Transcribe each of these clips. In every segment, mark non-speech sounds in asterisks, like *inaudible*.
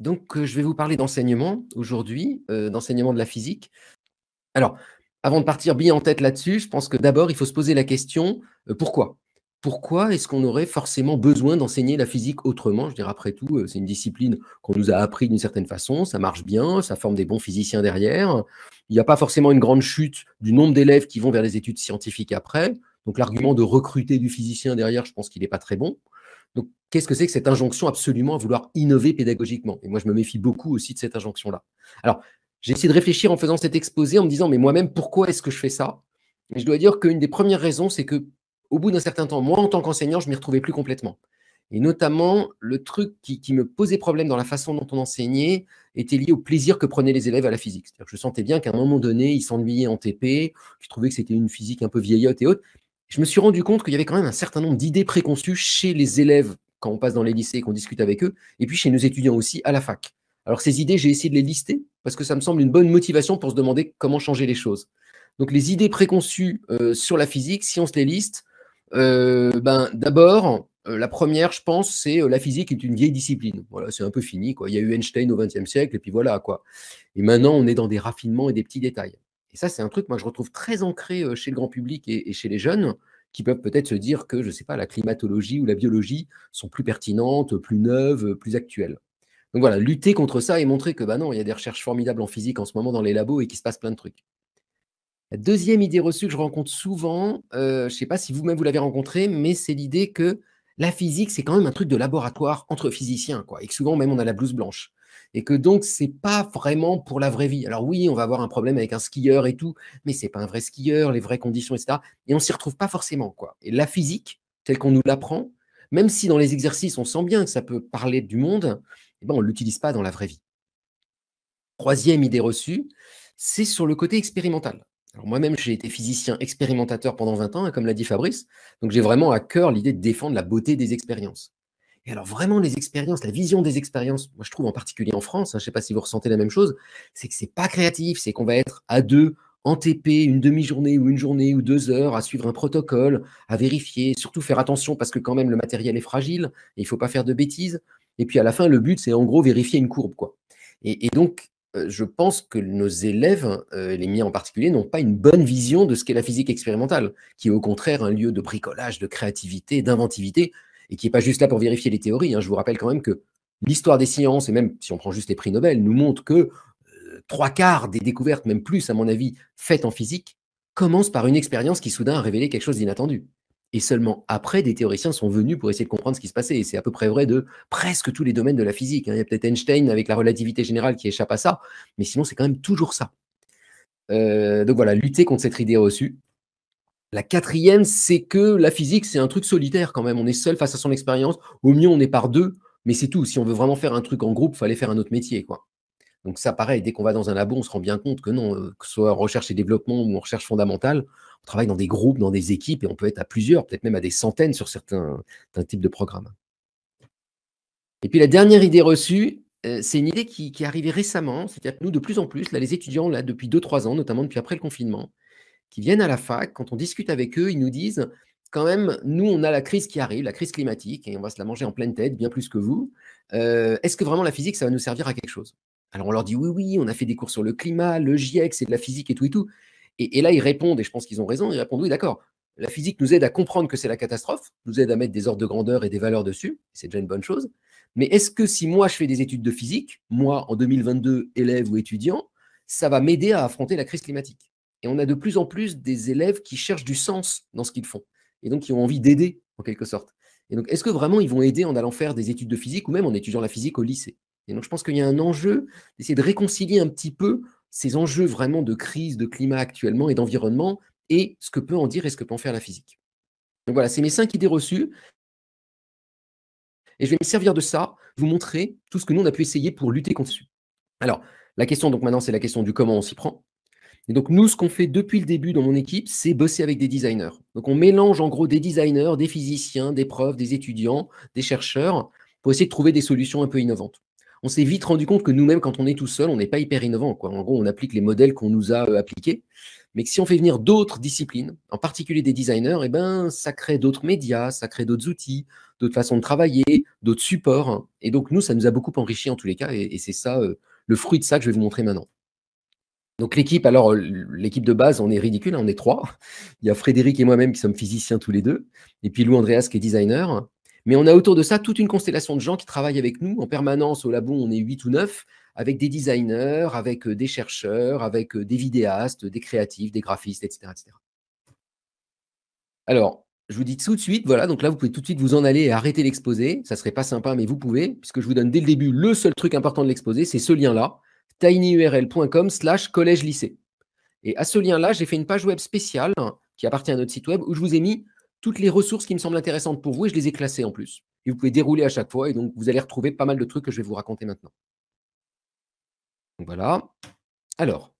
Donc, euh, je vais vous parler d'enseignement aujourd'hui, euh, d'enseignement de la physique. Alors, avant de partir bien en tête là-dessus, je pense que d'abord, il faut se poser la question euh, pourquoi Pourquoi est-ce qu'on aurait forcément besoin d'enseigner la physique autrement Je dirais, après tout, c'est une discipline qu'on nous a appris d'une certaine façon, ça marche bien, ça forme des bons physiciens derrière. Il n'y a pas forcément une grande chute du nombre d'élèves qui vont vers les études scientifiques après. Donc, l'argument de recruter du physicien derrière, je pense qu'il n'est pas très bon. Donc, qu'est-ce que c'est que cette injonction absolument à vouloir innover pédagogiquement Et moi, je me méfie beaucoup aussi de cette injonction-là. Alors, j'ai essayé de réfléchir en faisant cet exposé, en me disant, mais moi-même, pourquoi est-ce que je fais ça Et je dois dire qu'une des premières raisons, c'est que au bout d'un certain temps, moi, en tant qu'enseignant, je m'y retrouvais plus complètement. Et notamment, le truc qui, me posait problème dans la façon dont on enseignait était lié au plaisir que prenaient les élèves à la physique. C'est-à-dire que je sentais bien qu'à un moment donné, ils s'ennuyaient en TP, qu'ils trouvaient que c'était une physique un peu vieillotte et autres, je me suis rendu compte qu'il y avait quand même un certain nombre d'idées préconçues chez les élèves quand on passe dans les lycées et qu'on discute avec eux, et puis chez nos étudiants aussi à la fac. Alors ces idées, j'ai essayé de les lister parce que ça me semble une bonne motivation pour se demander comment changer les choses. Donc les idées préconçues euh, sur la physique, si on se les liste, euh, ben, d'abord, euh, la première, je pense, c'est la physique est une vieille discipline. Voilà, c'est un peu fini. Quoi. Il y a eu Einstein au XXe siècle, et puis voilà. quoi. Et maintenant, on est dans des raffinements et des petits détails. Et ça, c'est un truc, moi, je retrouve très ancré chez le grand public et, chez les jeunes qui peuvent peut-être se dire que, je ne sais pas, la climatologie ou la biologie sont plus pertinentes, plus neuves, plus actuelles. Donc voilà, lutter contre ça et montrer que, ben non, il y a des recherches formidables en physique en ce moment dans les labos et qu'il se passe plein de trucs. La deuxième idée reçue que je rencontre souvent, je ne sais pas si vous-même vous, l'avez rencontrée, mais c'est l'idée que la physique, c'est quand même un truc de laboratoire entre physiciens, quoi, et que souvent même on a la blouse blanche et que donc c'est pas vraiment pour la vraie vie. Alors oui, on va avoir un problème avec un skieur et tout, mais c'est pas un vrai skieur, les vraies conditions, etc. Et on s'y retrouve pas forcément quoi. Et la physique telle qu'on nous l'apprend, même si dans les exercices on sent bien que ça peut parler du monde, on eh ben on l'utilise pas dans la vraie vie. Troisième idée reçue, c'est sur le côté expérimental. Alors moi-même, j'ai été physicien expérimentateur pendant 20 ans, hein, comme l'a dit Fabrice, donc j'ai vraiment à cœur l'idée de défendre la beauté des expériences alors vraiment, les expériences, la vision des expériences, moi je trouve en particulier en France, hein, je ne sais pas si vous ressentez la même chose, c'est que c'est pas créatif, c'est qu'on va être à deux en TP une demi-journée ou une journée ou deux heures à suivre un protocole, à vérifier, surtout faire attention parce que quand même le matériel est fragile, et il ne faut pas faire de bêtises. Et puis à la fin, le but, c'est en gros vérifier une courbe. quoi. Et, donc, euh, je pense que nos élèves, euh, les miens en particulier, n'ont pas une bonne vision de ce qu'est la physique expérimentale, qui est au contraire un lieu de bricolage, de créativité, d'inventivité, et qui n'est pas juste là pour vérifier les théories. Hein. Je vous rappelle quand même que l'histoire des sciences, et même si on prend juste les prix Nobel, nous montre que euh, trois quarts des découvertes, même plus à mon avis, faites en physique, commencent par une expérience qui soudain a révélé quelque chose d'inattendu. Et seulement après, des théoriciens sont venus pour essayer de comprendre ce qui se passait. Et c'est à peu près vrai de presque tous les domaines de la physique. Hein. Il y a peut-être Einstein avec la relativité générale qui échappe à ça, mais sinon c'est quand même toujours ça. Euh, donc voilà, lutter contre cette idée reçue, la quatrième, c'est que la physique, c'est un truc solitaire quand même. On est seul face à son expérience. Au mieux, on est par deux, mais c'est tout. Si on veut vraiment faire un truc en groupe, il fallait faire un autre métier, quoi. Donc ça, pareil, dès qu'on va dans un labo, on se rend bien compte que non, euh, que ce soit recherche et développement ou en recherche fondamentale, on travaille dans des groupes, dans des équipes, et on peut être à plusieurs, peut-être même à des centaines sur certains, types de programmes. Et puis la dernière idée reçue, euh, c'est une idée qui, est arrivée récemment, c'est-à-dire que nous, de plus en plus, là, les étudiants, là, depuis 2-3 ans, notamment depuis après le confinement, qui viennent à la fac, quand on discute avec eux, ils nous disent quand même, nous, on a la crise qui arrive, la crise climatique, et on va se la manger en pleine tête, bien plus que vous. Euh, est-ce que vraiment la physique, ça va nous servir à quelque chose Alors on leur dit oui, oui, on a fait des cours sur le climat, le GIEC, c'est de la physique et tout et tout. Et, et là, ils répondent, et je pense qu'ils ont raison, ils répondent oui, d'accord. La physique nous aide à comprendre que c'est la catastrophe, nous aide à mettre des ordres de grandeur et des valeurs dessus, c'est déjà une bonne chose. Mais est-ce que si moi je fais des études de physique, moi en 2022, élève ou étudiant, ça va m'aider à affronter la crise climatique et on a de plus en plus des élèves qui cherchent du sens dans ce qu'ils font et donc qui ont envie d'aider en quelque sorte. Et donc, est-ce que vraiment ils vont aider en allant faire des études de physique ou même en étudiant la physique au lycée Et donc, je pense qu'il y a un enjeu d'essayer de réconcilier un petit peu ces enjeux vraiment de crise, de climat actuellement et d'environnement et ce que peut en dire et ce que peut en faire la physique. Donc voilà, c'est mes cinq idées reçues. Et je vais me servir de ça, vous montrer tout ce que nous, on a pu essayer pour lutter contre ça. Alors, la question, donc maintenant, c'est la question du comment on s'y prend. Et donc, nous, ce qu'on fait depuis le début dans mon équipe, c'est bosser avec des designers. Donc, on mélange en gros des designers, des physiciens, des profs, des étudiants, des chercheurs pour essayer de trouver des solutions un peu innovantes. On s'est vite rendu compte que nous-mêmes, quand on est tout seul, on n'est pas hyper innovant. En gros, on applique les modèles qu'on nous a euh, appliqués. Mais que si on fait venir d'autres disciplines, en particulier des designers, et eh ben, ça crée d'autres médias, ça crée d'autres outils, d'autres façons de travailler, d'autres supports. Et donc, nous, ça nous a beaucoup enrichi en tous les cas. Et, c'est ça, euh, le fruit de ça que je vais vous montrer maintenant. Donc l'équipe, alors euh, l'équipe de base, on est ridicule, hein, on est trois. Il y a Frédéric et moi-même qui sommes physiciens tous les deux, et puis Lou Andreas qui est designer. Mais on a autour de ça toute une constellation de gens qui travaillent avec nous en permanence au labo, on est huit ou neuf, avec des designers, avec euh, des chercheurs, avec euh, des vidéastes, des créatifs, des graphistes, etc. etc. Alors, je vous dis tout de suite, voilà, donc là, vous pouvez tout de suite vous en aller et arrêter l'exposé. Ça ne serait pas sympa, mais vous pouvez, puisque je vous donne dès le début le seul truc important de l'exposé, c'est ce lien-là tinyurl.com slash collège lycée. Et à ce lien-là, j'ai fait une page web spéciale hein, qui appartient à notre site web où je vous ai mis toutes les ressources qui me semblent intéressantes pour vous et je les ai classées en plus. Et vous pouvez dérouler à chaque fois et donc vous allez retrouver pas mal de trucs que je vais vous raconter maintenant. voilà. Alors,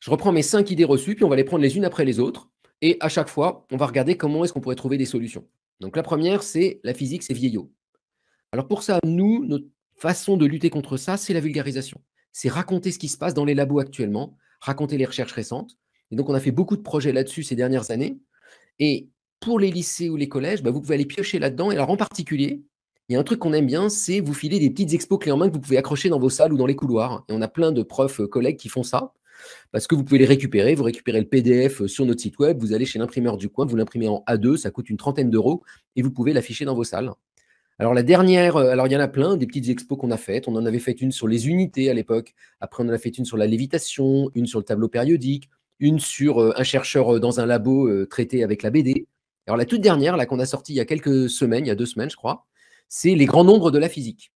je reprends mes cinq idées reçues, puis on va les prendre les unes après les autres. Et à chaque fois, on va regarder comment est-ce qu'on pourrait trouver des solutions. Donc la première, c'est la physique, c'est vieillot. Alors pour ça, nous, notre façon de lutter contre ça, c'est la vulgarisation c'est raconter ce qui se passe dans les labos actuellement, raconter les recherches récentes. Et donc, on a fait beaucoup de projets là-dessus ces dernières années. Et pour les lycées ou les collèges, bah, vous pouvez aller piocher là-dedans. Et alors, en particulier, il y a un truc qu'on aime bien, c'est vous filer des petites expos clés en main que vous pouvez accrocher dans vos salles ou dans les couloirs. Et on a plein de profs, euh, collègues qui font ça parce que vous pouvez les récupérer. Vous récupérez le PDF euh, sur notre site web, vous allez chez l'imprimeur du coin, vous l'imprimez en A2, ça coûte une trentaine d'euros et vous pouvez l'afficher dans vos salles. Alors la dernière, euh, alors il y en a plein, des petites expos qu'on a faites. On en avait fait une sur les unités à l'époque. Après, on en a fait une sur la lévitation, une sur le tableau périodique, une sur euh, un chercheur euh, dans un labo traité avec la BD. Alors la toute dernière, là qu'on a sortie il y a quelques semaines, il y a deux semaines je crois, c'est les grands nombres de la physique.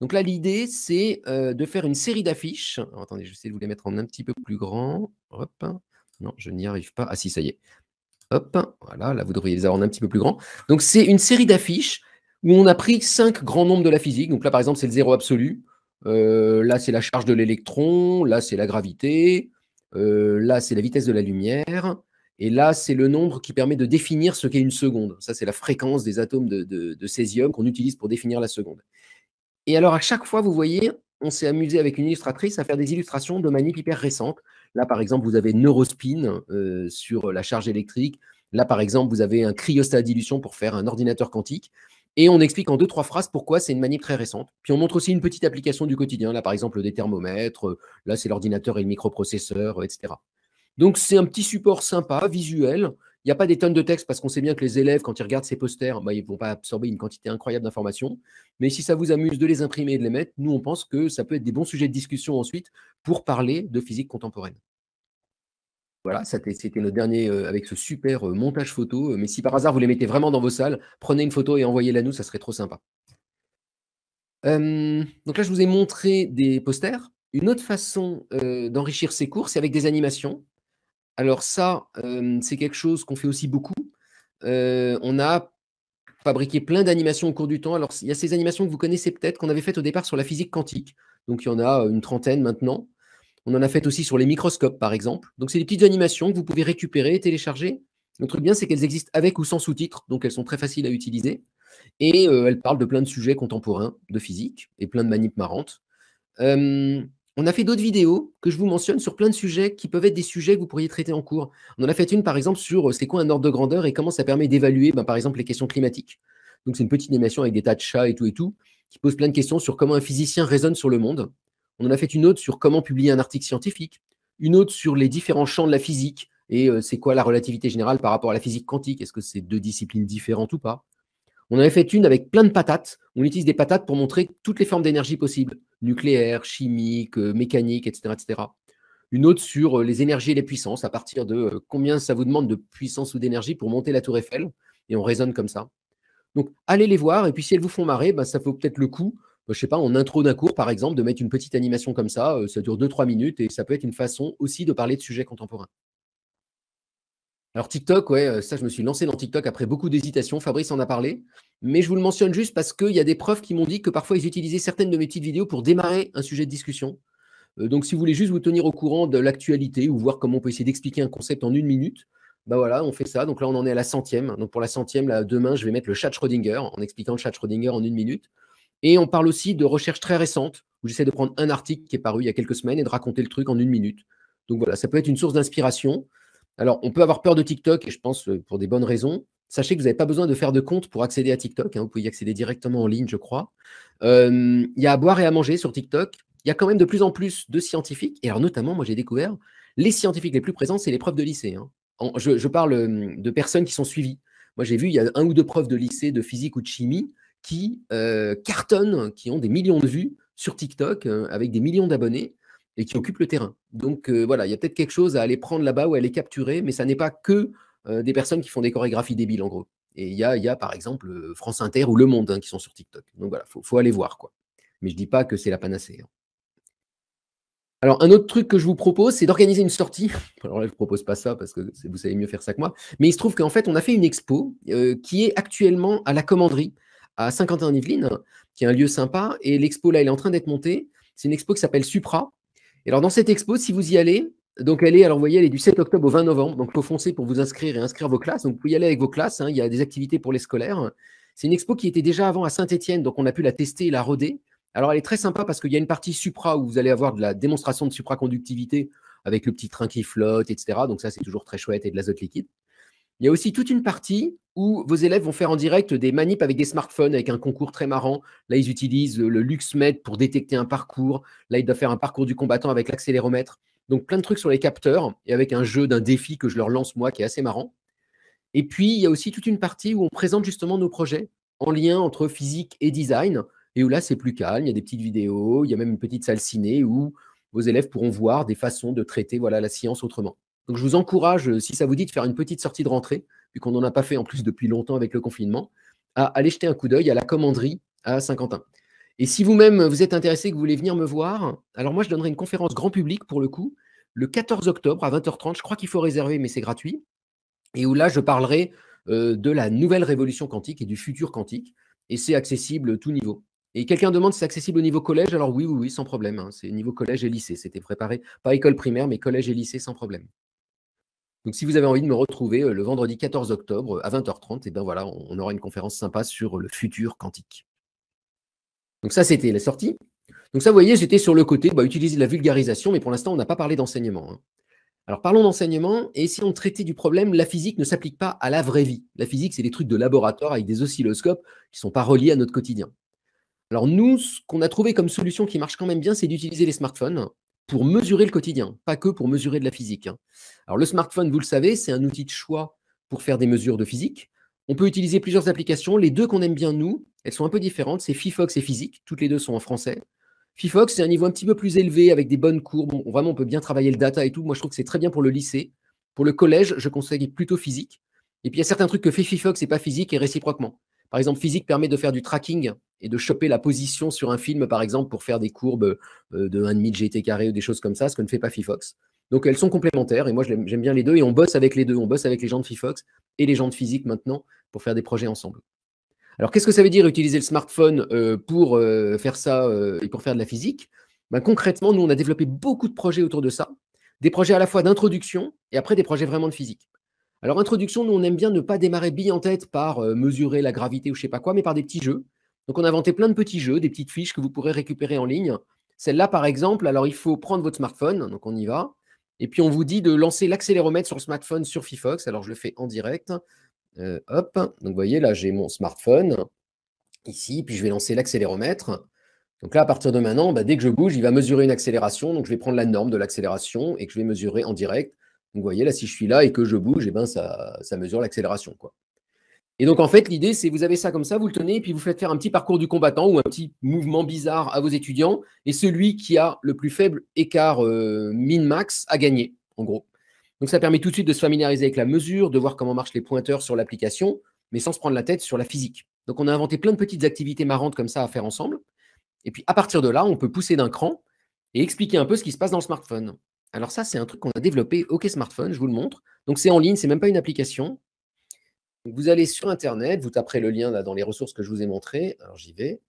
Donc là, l'idée, c'est de faire une série d'affiches. Attendez, je sais de vous les mettre en un petit peu plus grand. Hop. Non, je n'y arrive pas. Ah si, ça y est. Hop, voilà, là vous devriez les avoir en un petit peu plus grand. Donc c'est une série d'affiches où on a pris cinq grands nombres de la physique. Donc là, par exemple, c'est le zéro absolu. Euh, là, c'est la charge de l'électron. Là, c'est la gravité. Euh, là, c'est la vitesse de la lumière. Et là, c'est le nombre qui permet de définir ce qu'est une seconde. Ça, c'est la fréquence des atomes de, césium qu'on utilise pour définir la seconde. Et alors, à chaque fois, vous voyez, on s'est amusé avec une illustratrice à faire des illustrations de manip hyper récentes. Là, par exemple, vous avez Neurospin euh, sur la charge électrique. Là, par exemple, vous avez un cryostat dilution pour faire un ordinateur quantique. Et on explique en deux, trois phrases pourquoi c'est une manip très récente. Puis on montre aussi une petite application du quotidien, là par exemple des thermomètres, euh, là c'est l'ordinateur et le microprocesseur, euh, etc. Donc c'est un petit support sympa, visuel. Il n'y a pas des tonnes de textes parce qu'on sait bien que les élèves, quand ils regardent ces posters, bah, ils ne vont pas absorber une quantité incroyable d'informations. Mais si ça vous amuse de les imprimer et de les mettre, nous on pense que ça peut être des bons sujets de discussion ensuite pour parler de physique contemporaine. Voilà, c'était notre dernier euh, avec ce super euh, montage photo. Euh, mais si par hasard vous les mettez vraiment dans vos salles, prenez une photo et envoyez-la nous, ça serait trop sympa. donc là, je vous ai montré des posters. Une autre façon d'enrichir ces cours, c'est avec des animations. Alors ça, c'est quelque chose qu'on fait aussi beaucoup. on a fabriqué plein d'animations au cours du temps. Alors il y a ces animations que vous connaissez peut-être qu'on avait faites au départ sur la physique quantique. Donc il y en a une trentaine maintenant. On en a fait aussi sur les microscopes, par exemple. Donc, c'est des petites animations que vous pouvez récupérer télécharger. Le truc bien, c'est qu'elles existent avec ou sans sous-titres, donc elles sont très faciles à utiliser. Et euh, elles parlent de plein de sujets contemporains de physique et plein de manips marrantes. Euh, on a fait d'autres vidéos que je vous mentionne sur plein de sujets qui peuvent être des sujets que vous pourriez traiter en cours. On en a fait une, par exemple, sur euh, c'est quoi un ordre de grandeur et comment ça permet d'évaluer, ben, par exemple, les questions climatiques. Donc, c'est une petite animation avec des tas de chats et tout et tout, qui pose plein de questions sur comment un physicien raisonne sur le monde. On en a fait une autre sur comment publier un article scientifique, une autre sur les différents champs de la physique et euh, c'est quoi la relativité générale par rapport à la physique quantique. Est-ce que c'est deux disciplines différentes ou pas On en avait fait une avec plein de patates. On utilise des patates pour montrer toutes les formes d'énergie possibles, nucléaire, chimique, euh, mécanique, etc., etc. Une autre sur euh, les énergies et les puissances, à partir de combien ça vous demande de puissance ou d'énergie pour monter la tour Eiffel. Et on raisonne comme ça. Donc, allez les voir. Et puis, si elles vous font marrer, ben, ça vaut peut-être le coup je sais pas, en intro d'un cours, par exemple, de mettre une petite animation comme ça. Euh, ça dure 2-3 minutes et ça peut être une façon aussi de parler de sujets contemporains. Alors TikTok, ouais, euh, ça je me suis lancé dans TikTok après beaucoup d'hésitations, Fabrice en a parlé, mais je vous le mentionne juste parce qu'il y a des preuves qui m'ont dit que parfois ils utilisaient certaines de mes petites vidéos pour démarrer un sujet de discussion. Euh, donc si vous voulez juste vous tenir au courant de l'actualité ou voir comment on peut essayer d'expliquer un concept en une minute, bah voilà, on fait ça. Donc là on en est à la centième. Donc pour la centième, là, demain je vais mettre le chat Schrödinger en expliquant le chat Schrödinger en une minute. Et on parle aussi de recherches très récentes, où j'essaie de prendre un article qui est paru il y a quelques semaines et de raconter le truc en une minute. Donc voilà, ça peut être une source d'inspiration. Alors, on peut avoir peur de TikTok, et je pense euh, pour des bonnes raisons. Sachez que vous n'avez pas besoin de faire de compte pour accéder à TikTok. Hein. vous pouvez y accéder directement en ligne, je crois. Euh, il y a à boire et à manger sur TikTok. Il y a quand même de plus en plus de scientifiques. Et alors, notamment, moi, j'ai découvert les scientifiques les plus présents, c'est les profs de lycée. Hein. je, je, parle euh, de personnes qui sont suivies. Moi, j'ai vu, il y a un ou deux profs de lycée de physique ou de chimie qui euh, cartonnent, qui ont des millions de vues sur TikTok euh, avec des millions d'abonnés et qui occupent le terrain. Donc euh, voilà, il y a peut-être quelque chose à aller prendre là-bas ou à aller capturer, mais ça n'est pas que des personnes qui font des chorégraphies débiles en gros. Et il y a, par exemple France Inter ou Le Monde hein, qui sont sur TikTok. Donc voilà, il faut, aller voir. quoi. Mais je ne dis pas que c'est la panacée. Hein. Alors, un autre truc que je vous propose, c'est d'organiser une sortie. *laughs* Alors là, je ne propose pas ça parce que vous savez mieux faire ça que moi. Mais il se trouve qu'en fait, on a fait une expo qui est actuellement à la commanderie à Saint-Quentin-en-Yvelines, qui est un lieu sympa. Et l'expo, là, elle est en train d'être montée. C'est une expo qui s'appelle Supra. Et alors, dans cette expo, si vous y allez, donc elle est, alors voyez, elle est du 7 octobre au 20 novembre. Donc, il faut foncer pour vous inscrire et inscrire vos classes. Donc, vous pouvez y aller avec vos classes. Hein, il y a des activités pour les scolaires. C'est une expo qui était déjà avant à Saint-Etienne. Donc, on a pu la tester et la roder. Alors, elle est très sympa parce qu'il y a une partie Supra où vous allez avoir de la démonstration de supraconductivité avec le petit train qui flotte, etc. Donc, ça, c'est toujours très chouette et de l'azote liquide. Il y a aussi toute une partie où vos élèves vont faire en direct des manips avec des smartphones, avec un concours très marrant. Là, ils utilisent le LuxMed pour détecter un parcours. Là, ils doivent faire un parcours du combattant avec l'accéléromètre. Donc, plein de trucs sur les capteurs et avec un jeu d'un défi que je leur lance moi qui est assez marrant. Et puis, il y a aussi toute une partie où on présente justement nos projets en lien entre physique et design et où là, c'est plus calme. Il y a des petites vidéos, il y a même une petite salle ciné où vos élèves pourront voir des façons de traiter voilà, la science autrement. Donc, je vous encourage, si ça vous dit, de faire une petite sortie de rentrée vu qu'on n'en a pas fait en plus depuis longtemps avec le confinement, à aller jeter un coup d'œil à la commanderie à Saint-Quentin. Et si vous-même vous êtes intéressé, que vous voulez venir me voir, alors moi je donnerai une conférence grand public pour le coup, le 14 octobre à 20h30. Je crois qu'il faut réserver, mais c'est gratuit. Et où là je parlerai euh, de la nouvelle révolution quantique et du futur quantique. Et c'est accessible tout niveau. Et quelqu'un demande si c'est accessible au niveau collège. Alors oui, oui, oui, sans problème. Hein. C'est niveau collège et lycée. C'était préparé, pas école primaire, mais collège et lycée sans problème. Donc, si vous avez envie de me retrouver euh, le vendredi 14 octobre à 20h30, eh ben voilà, on aura une conférence sympa sur euh, le futur quantique. Donc, ça, c'était la sortie. Donc, ça, vous voyez, j'étais sur le côté, bah, utiliser la vulgarisation, mais pour l'instant, on n'a pas parlé d'enseignement. Hein. Alors, parlons d'enseignement. Et si on traitait du problème, la physique ne s'applique pas à la vraie vie. La physique, c'est des trucs de laboratoire avec des oscilloscopes qui ne sont pas reliés à notre quotidien. Alors nous, ce qu'on a trouvé comme solution qui marche quand même bien, c'est d'utiliser les smartphones pour mesurer le quotidien, pas que pour mesurer de la physique. Hein. Alors, le smartphone, vous le savez, c'est un outil de choix pour faire des mesures de physique. On peut utiliser plusieurs applications. Les deux qu'on aime bien, nous, elles sont un peu différentes. C'est FIFOX et Physique. Toutes les deux sont en français. FIFOX, c'est un niveau un petit peu plus élevé avec des bonnes courbes. vraiment, on peut bien travailler le data et tout. Moi, je trouve que c'est très bien pour le lycée. Pour le collège, je conseille plutôt Physique. Et puis, il y a certains trucs que fait FIFOX et pas Physique et réciproquement. Par exemple, Physique permet de faire du tracking et de choper la position sur un film, par exemple, pour faire des courbes euh, de 1,5 GT carré ou des choses comme ça, ce que ne fait pas FIFOX. Donc elles sont complémentaires et moi j'aime bien les deux et on bosse avec les deux. On bosse avec les gens de FIFOX et les gens de physique maintenant pour faire des projets ensemble. Alors qu'est-ce que ça veut dire utiliser le smartphone euh, pour euh, faire ça euh, et pour faire de la physique ben, Concrètement, nous on a développé beaucoup de projets autour de ça, des projets à la fois d'introduction et après des projets vraiment de physique. Alors introduction, nous on aime bien ne pas démarrer billes en tête par mesurer la gravité ou je sais pas quoi, mais par des petits jeux. Donc on a inventé plein de petits jeux, des petites fiches que vous pourrez récupérer en ligne. Celle-là par exemple, alors il faut prendre votre smartphone, donc on y va. Et puis on vous dit de lancer l'accéléromètre sur le smartphone sur Fifox. Alors je le fais en direct. Euh, hop, donc vous voyez là j'ai mon smartphone ici, puis je vais lancer l'accéléromètre. Donc là à partir de maintenant, bah, dès que je bouge, il va mesurer une accélération. Donc je vais prendre la norme de l'accélération et que je vais mesurer en direct. Donc vous voyez là si je suis là et que je bouge, et eh ben, ça, ça mesure l'accélération. quoi. Et donc, en fait, l'idée, c'est vous avez ça comme ça, vous le tenez, et puis vous faites faire un petit parcours du combattant ou un petit mouvement bizarre à vos étudiants. Et celui qui a le plus faible écart euh, min-max a gagné, en gros. Donc, ça permet tout de suite de se familiariser avec la mesure, de voir comment marchent les pointeurs sur l'application, mais sans se prendre la tête sur la physique. Donc, on a inventé plein de petites activités marrantes comme ça à faire ensemble. Et puis, à partir de là, on peut pousser d'un cran et expliquer un peu ce qui se passe dans le smartphone. Alors, ça, c'est un truc qu'on a développé, OK Smartphone, je vous le montre. Donc, c'est en ligne, c'est même pas une application. Vous allez sur Internet, vous taperez le lien dans les ressources que je vous ai montrées, alors j'y vais,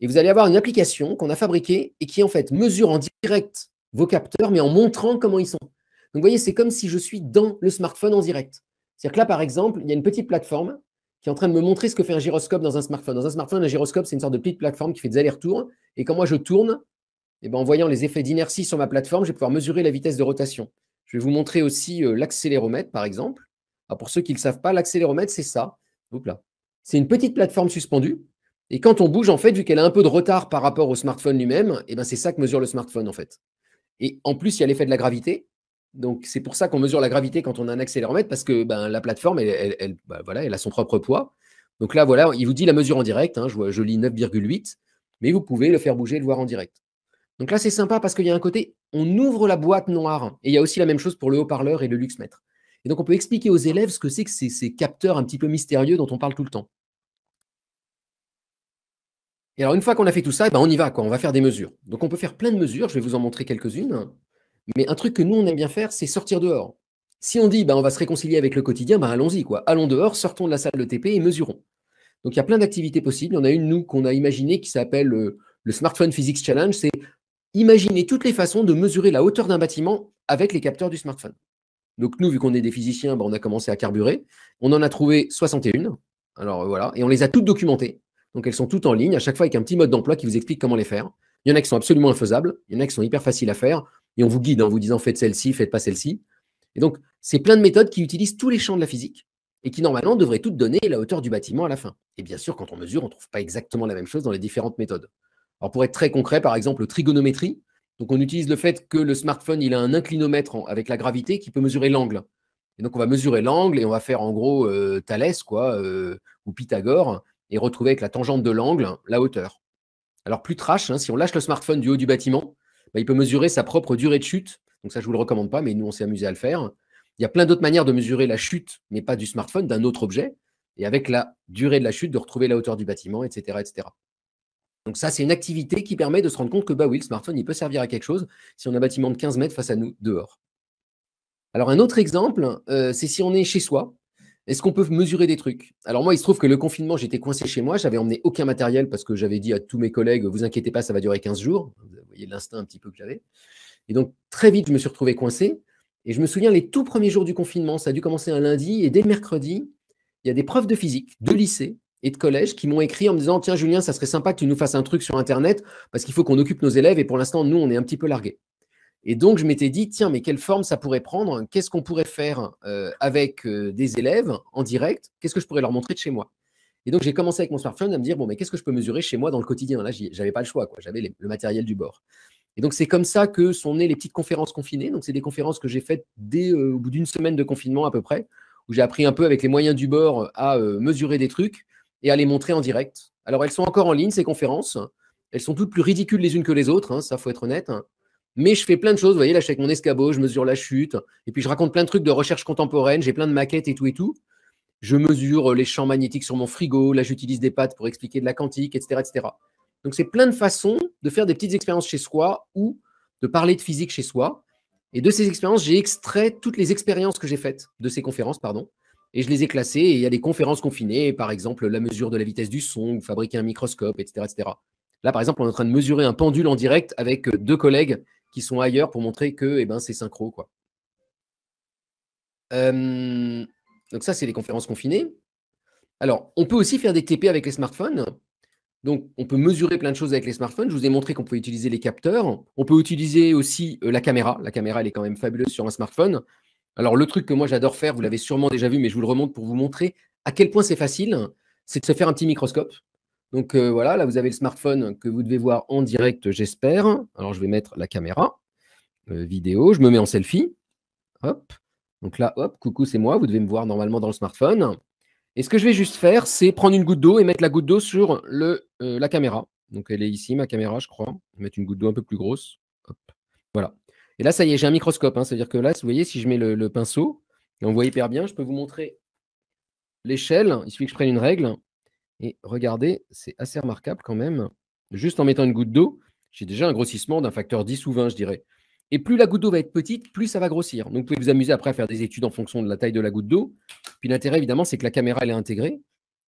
et vous allez avoir une application qu'on a fabriquée et qui en fait mesure en direct vos capteurs, mais en montrant comment ils sont. Donc vous voyez, c'est comme si je suis dans le smartphone en direct. C'est-à-dire que là, par exemple, il y a une petite plateforme qui est en train de me montrer ce que fait un gyroscope dans un smartphone. Dans un smartphone, un gyroscope, c'est une sorte de petite plateforme qui fait des allers-retours. Et quand moi je tourne, eh ben, en voyant les effets d'inertie sur ma plateforme, je vais pouvoir mesurer la vitesse de rotation. Je vais vous montrer aussi euh, l'accéléromètre, par exemple. Ah, pour ceux qui ne le savent pas, l'accéléromètre, c'est ça. C'est une petite plateforme suspendue. Et quand on bouge, en fait, vu qu'elle a un peu de retard par rapport au smartphone lui-même, et eh ben c'est ça que mesure le smartphone, en fait. Et en plus, il y a l'effet de la gravité. Donc, c'est pour ça qu'on mesure la gravité quand on a un accéléromètre, parce que ben, la plateforme, elle, ben, voilà, elle a son propre poids. Donc là, voilà, il vous dit la mesure en direct. Hein, je, je lis 9,8, mais vous pouvez le faire bouger, le voir en direct. Donc là, c'est sympa parce qu'il y a un côté, on ouvre la boîte noire. Et il y a aussi la même chose pour le haut-parleur et le luxe-mètre. Et donc, on peut expliquer aux élèves ce que c'est que ces, ces capteurs un petit peu mystérieux dont on parle tout le temps. Et alors, une fois qu'on a fait tout ça, eh ben, on y va, quoi. on va faire des mesures. Donc, on peut faire plein de mesures, je vais vous en montrer quelques-unes. Mais un truc que nous, on aime bien faire, c'est sortir dehors. Si on dit, ben, on va se réconcilier avec le quotidien, ben, allons-y, quoi. Allons dehors, sortons de la salle de TP et mesurons. Donc, il y a plein d'activités possibles. Il y en a une, nous, qu'on a imaginée qui s'appelle euh, le Smartphone Physics Challenge. C'est imaginer toutes les façons de mesurer la hauteur d'un bâtiment avec les capteurs du smartphone. Donc nous, vu qu'on est des physiciens, bah, on a commencé à carburer. On en a trouvé 61. Alors euh, voilà, et on les a toutes documentées. Donc elles sont toutes en ligne, à chaque fois avec un petit mode d'emploi qui vous explique comment les faire. Il y en a qui sont absolument infaisables, il y en a qui sont hyper faciles à faire, et on vous guide hein, en vous disant faites celle-ci, faites pas celle-ci. Et donc, c'est plein de méthodes qui utilisent tous les champs de la physique et qui normalement devraient toutes donner la hauteur du bâtiment à la fin. Et bien sûr, quand on mesure, on ne trouve pas exactement la même chose dans les différentes méthodes. Alors pour être très concret, par exemple, trigonométrie, donc on utilise le fait que le smartphone, il a un inclinomètre avec la gravité qui peut mesurer l'angle. Et donc on va mesurer l'angle et on va faire en gros euh, Thalès quoi, euh, ou Pythagore et retrouver avec la tangente de l'angle la hauteur. Alors plus trash, hein, si on lâche le smartphone du haut du bâtiment, bah, il peut mesurer sa propre durée de chute. Donc ça, je ne vous le recommande pas, mais nous, on s'est amusé à le faire. Il y a plein d'autres manières de mesurer la chute, mais pas du smartphone, d'un autre objet, et avec la durée de la chute, de retrouver la hauteur du bâtiment, etc. etc. Donc ça, c'est une activité qui permet de se rendre compte que bah oui, le smartphone, il peut servir à quelque chose si on a un bâtiment de 15 mètres face à nous dehors. Alors un autre exemple, euh, c'est si on est chez soi, est-ce qu'on peut mesurer des trucs Alors moi, il se trouve que le confinement, j'étais coincé chez moi, j'avais emmené aucun matériel parce que j'avais dit à tous mes collègues, vous inquiétez pas, ça va durer 15 jours. Vous voyez l'instinct un petit peu que j'avais. Et donc très vite, je me suis retrouvé coincé. Et je me souviens les tout premiers jours du confinement, ça a dû commencer un lundi, et dès mercredi, il y a des preuves de physique, de lycée, et de collège qui m'ont écrit en me disant Tiens, Julien, ça serait sympa que tu nous fasses un truc sur Internet parce qu'il faut qu'on occupe nos élèves et pour l'instant, nous, on est un petit peu largués. Et donc, je m'étais dit Tiens, mais quelle forme ça pourrait prendre Qu'est-ce qu'on pourrait faire euh, avec euh, des élèves en direct Qu'est-ce que je pourrais leur montrer de chez moi Et donc, j'ai commencé avec mon smartphone à me dire Bon, mais qu'est-ce que je peux mesurer chez moi dans le quotidien Là, j'avais pas le choix, quoi. j'avais le matériel du bord. Et donc, c'est comme ça que sont nées les petites conférences confinées. Donc, c'est des conférences que j'ai faites dès euh, au bout d'une semaine de confinement à peu près, où j'ai appris un peu avec les moyens du bord à mesurer des trucs et à les montrer en direct. Alors, elles sont encore en ligne, ces conférences. Elles sont toutes plus ridicules les unes que les autres, hein, ça faut être honnête. Mais je fais plein de choses, vous voyez, là, je suis avec mon escabeau, je mesure la chute, et puis je raconte plein de trucs de recherche contemporaine, j'ai plein de maquettes et tout et tout. Je mesure euh, les champs magnétiques sur mon frigo, là, j'utilise des pattes pour expliquer de la quantique, etc. etc. Donc, c'est plein de façons de faire des petites expériences chez soi ou de parler de physique chez soi. Et de ces expériences, j'ai extrait toutes les expériences que j'ai faites, de ces conférences, pardon, et je les ai classés. Et il y a des conférences confinées, par exemple la mesure de la vitesse du son, fabriquer un microscope, etc., Là, par exemple, on est en train de mesurer un pendule en direct avec euh, deux collègues qui sont ailleurs pour montrer que eh ben, c'est synchro. Quoi. donc ça, c'est les conférences confinées. Alors, on peut aussi faire des TP avec les smartphones. Donc, on peut mesurer plein de choses avec les smartphones. Je vous ai montré qu'on peut utiliser les capteurs. On peut utiliser aussi euh, la caméra. La caméra, elle est quand même fabuleuse sur un smartphone. Alors, le truc que moi j'adore faire, vous l'avez sûrement déjà vu, mais je vous le remonte pour vous montrer à quel point c'est facile, c'est de se faire un petit microscope. Donc euh, voilà, là vous avez le smartphone que vous devez voir en direct, j'espère. Alors je vais mettre la caméra euh, vidéo, je me mets en selfie. Hop. Donc là, hop, coucou, c'est moi, vous devez me voir normalement dans le smartphone. Et ce que je vais juste faire, c'est prendre une goutte d'eau et mettre la goutte d'eau sur le, euh, la caméra. Donc elle est ici, ma caméra, je crois. mettre une goutte d'eau un peu plus grosse. Hop. Et là, ça y est, j'ai un microscope. Hein. C'est-à-dire que là, vous voyez, si je mets le, pinceau, on voit hyper bien, je peux vous montrer l'échelle. Il suffit que je prenne une règle. Et regardez, c'est assez remarquable quand même. Juste en mettant une goutte d'eau, j'ai déjà un grossissement d'un facteur 10 ou 20, je dirais. Et plus la goutte d'eau va être petite, plus ça va grossir. Donc, vous pouvez vous amuser après à faire des études en fonction de la taille de la goutte d'eau. Puis l'intérêt, évidemment, c'est que la caméra, elle est intégrée.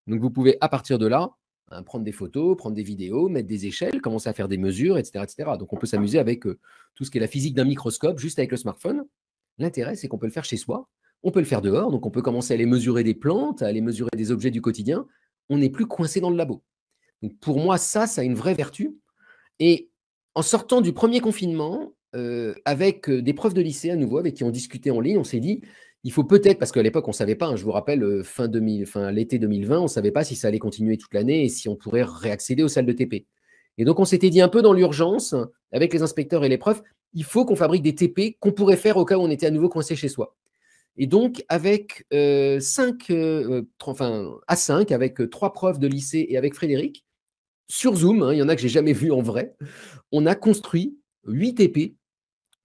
Donc, vous pouvez, à partir de là, Hein, prendre des photos, prendre des vidéos, mettre des échelles, commencer à faire des mesures, etc. etc. Donc on peut s'amuser avec euh, tout ce qui est la physique d'un microscope, juste avec le smartphone. L'intérêt, c'est qu'on peut le faire chez soi, on peut le faire dehors, donc on peut commencer à aller mesurer des plantes, à aller mesurer des objets du quotidien. On n'est plus coincé dans le labo. Donc pour moi, ça, ça a une vraie vertu. Et en sortant du premier confinement, euh, avec euh, des profs de lycée à nouveau, avec qui on discutait en ligne, on s'est dit, il faut peut-être, parce qu'à l'époque, on ne savait pas, hein, je vous rappelle, euh, fin, l'été 2020, on ne savait pas si ça allait continuer toute l'année et si on pourrait réaccéder aux salles de TP. Et donc, on s'était dit un peu dans l'urgence, avec les inspecteurs et les profs, il faut qu'on fabrique des TP qu'on pourrait faire au cas où on était à nouveau coincé chez soi. Et donc, avec 5, euh, cinq, euh, enfin, à 5, avec trois profs de lycée et avec Frédéric, sur Zoom, hein, il y en a que j'ai jamais vu en vrai, on a construit 8 TP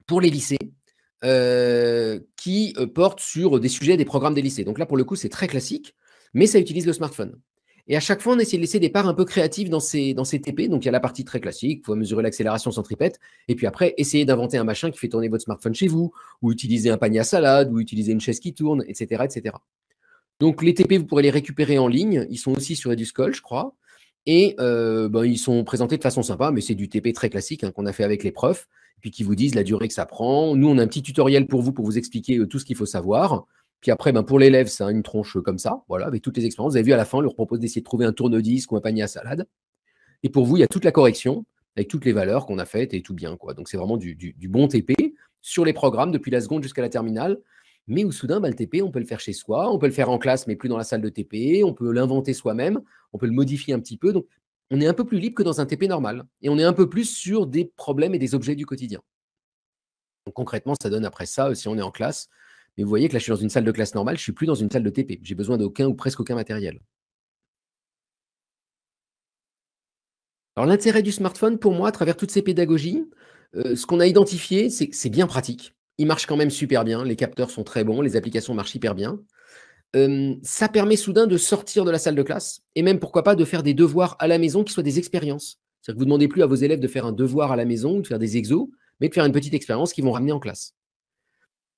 pour les lycées euh, qui euh, portent sur des sujets des programmes des lycées. Donc là, pour le coup, c'est très classique, mais ça utilise le smartphone. Et à chaque fois, on essaie de laisser des parts un peu créatives dans ces, dans ces TP. Donc, il y a la partie très classique, il faut mesurer l'accélération centripète. Et puis après, essayer d'inventer un machin qui fait tourner votre smartphone chez vous, ou utiliser un panier à salade, ou utiliser une chaise qui tourne, etc. etc. Donc, les TP, vous pourrez les récupérer en ligne. Ils sont aussi sur EduScol, je crois. Et euh, ben, ils sont présentés de façon sympa, mais c'est du TP très classique hein, qu'on a fait avec les profs puis qui vous disent la durée que ça prend. Nous, on a un petit tutoriel pour vous pour vous expliquer euh, tout ce qu'il faut savoir. Puis après, ben, pour l'élève, c'est une tronche comme ça, voilà, avec toutes les expériences. Vous avez vu à la fin, on leur propose d'essayer de trouver un tourne-disque ou un panier à salade. Et pour vous, il y a toute la correction avec toutes les valeurs qu'on a faites et tout bien. Quoi. Donc c'est vraiment du, bon TP sur les programmes depuis la seconde jusqu'à la terminale. Mais où soudain, ben, le TP, on peut le faire chez soi, on peut le faire en classe, mais plus dans la salle de TP, on peut l'inventer soi-même, on peut le modifier un petit peu. Donc on est un peu plus libre que dans un TP normal. Et on est un peu plus sur des problèmes et des objets du quotidien. concrètement, ça donne après ça, euh, si on est en classe, mais vous voyez que là, je suis dans une salle de classe normale, je ne suis plus dans une salle de TP. J'ai besoin d'aucun ou presque aucun matériel. Alors l'intérêt du smartphone, pour moi, à travers toutes ces pédagogies, euh, ce qu'on a identifié, c'est c'est bien pratique. Il marche quand même super bien, les capteurs sont très bons, les applications marchent hyper bien ça permet soudain de sortir de la salle de classe et même, pourquoi pas, de faire des devoirs à la maison qui soient des expériences. C'est-à-dire que vous ne demandez plus à vos élèves de faire un devoir à la maison ou de faire des exos, mais de faire une petite expérience qu'ils vont ramener en classe.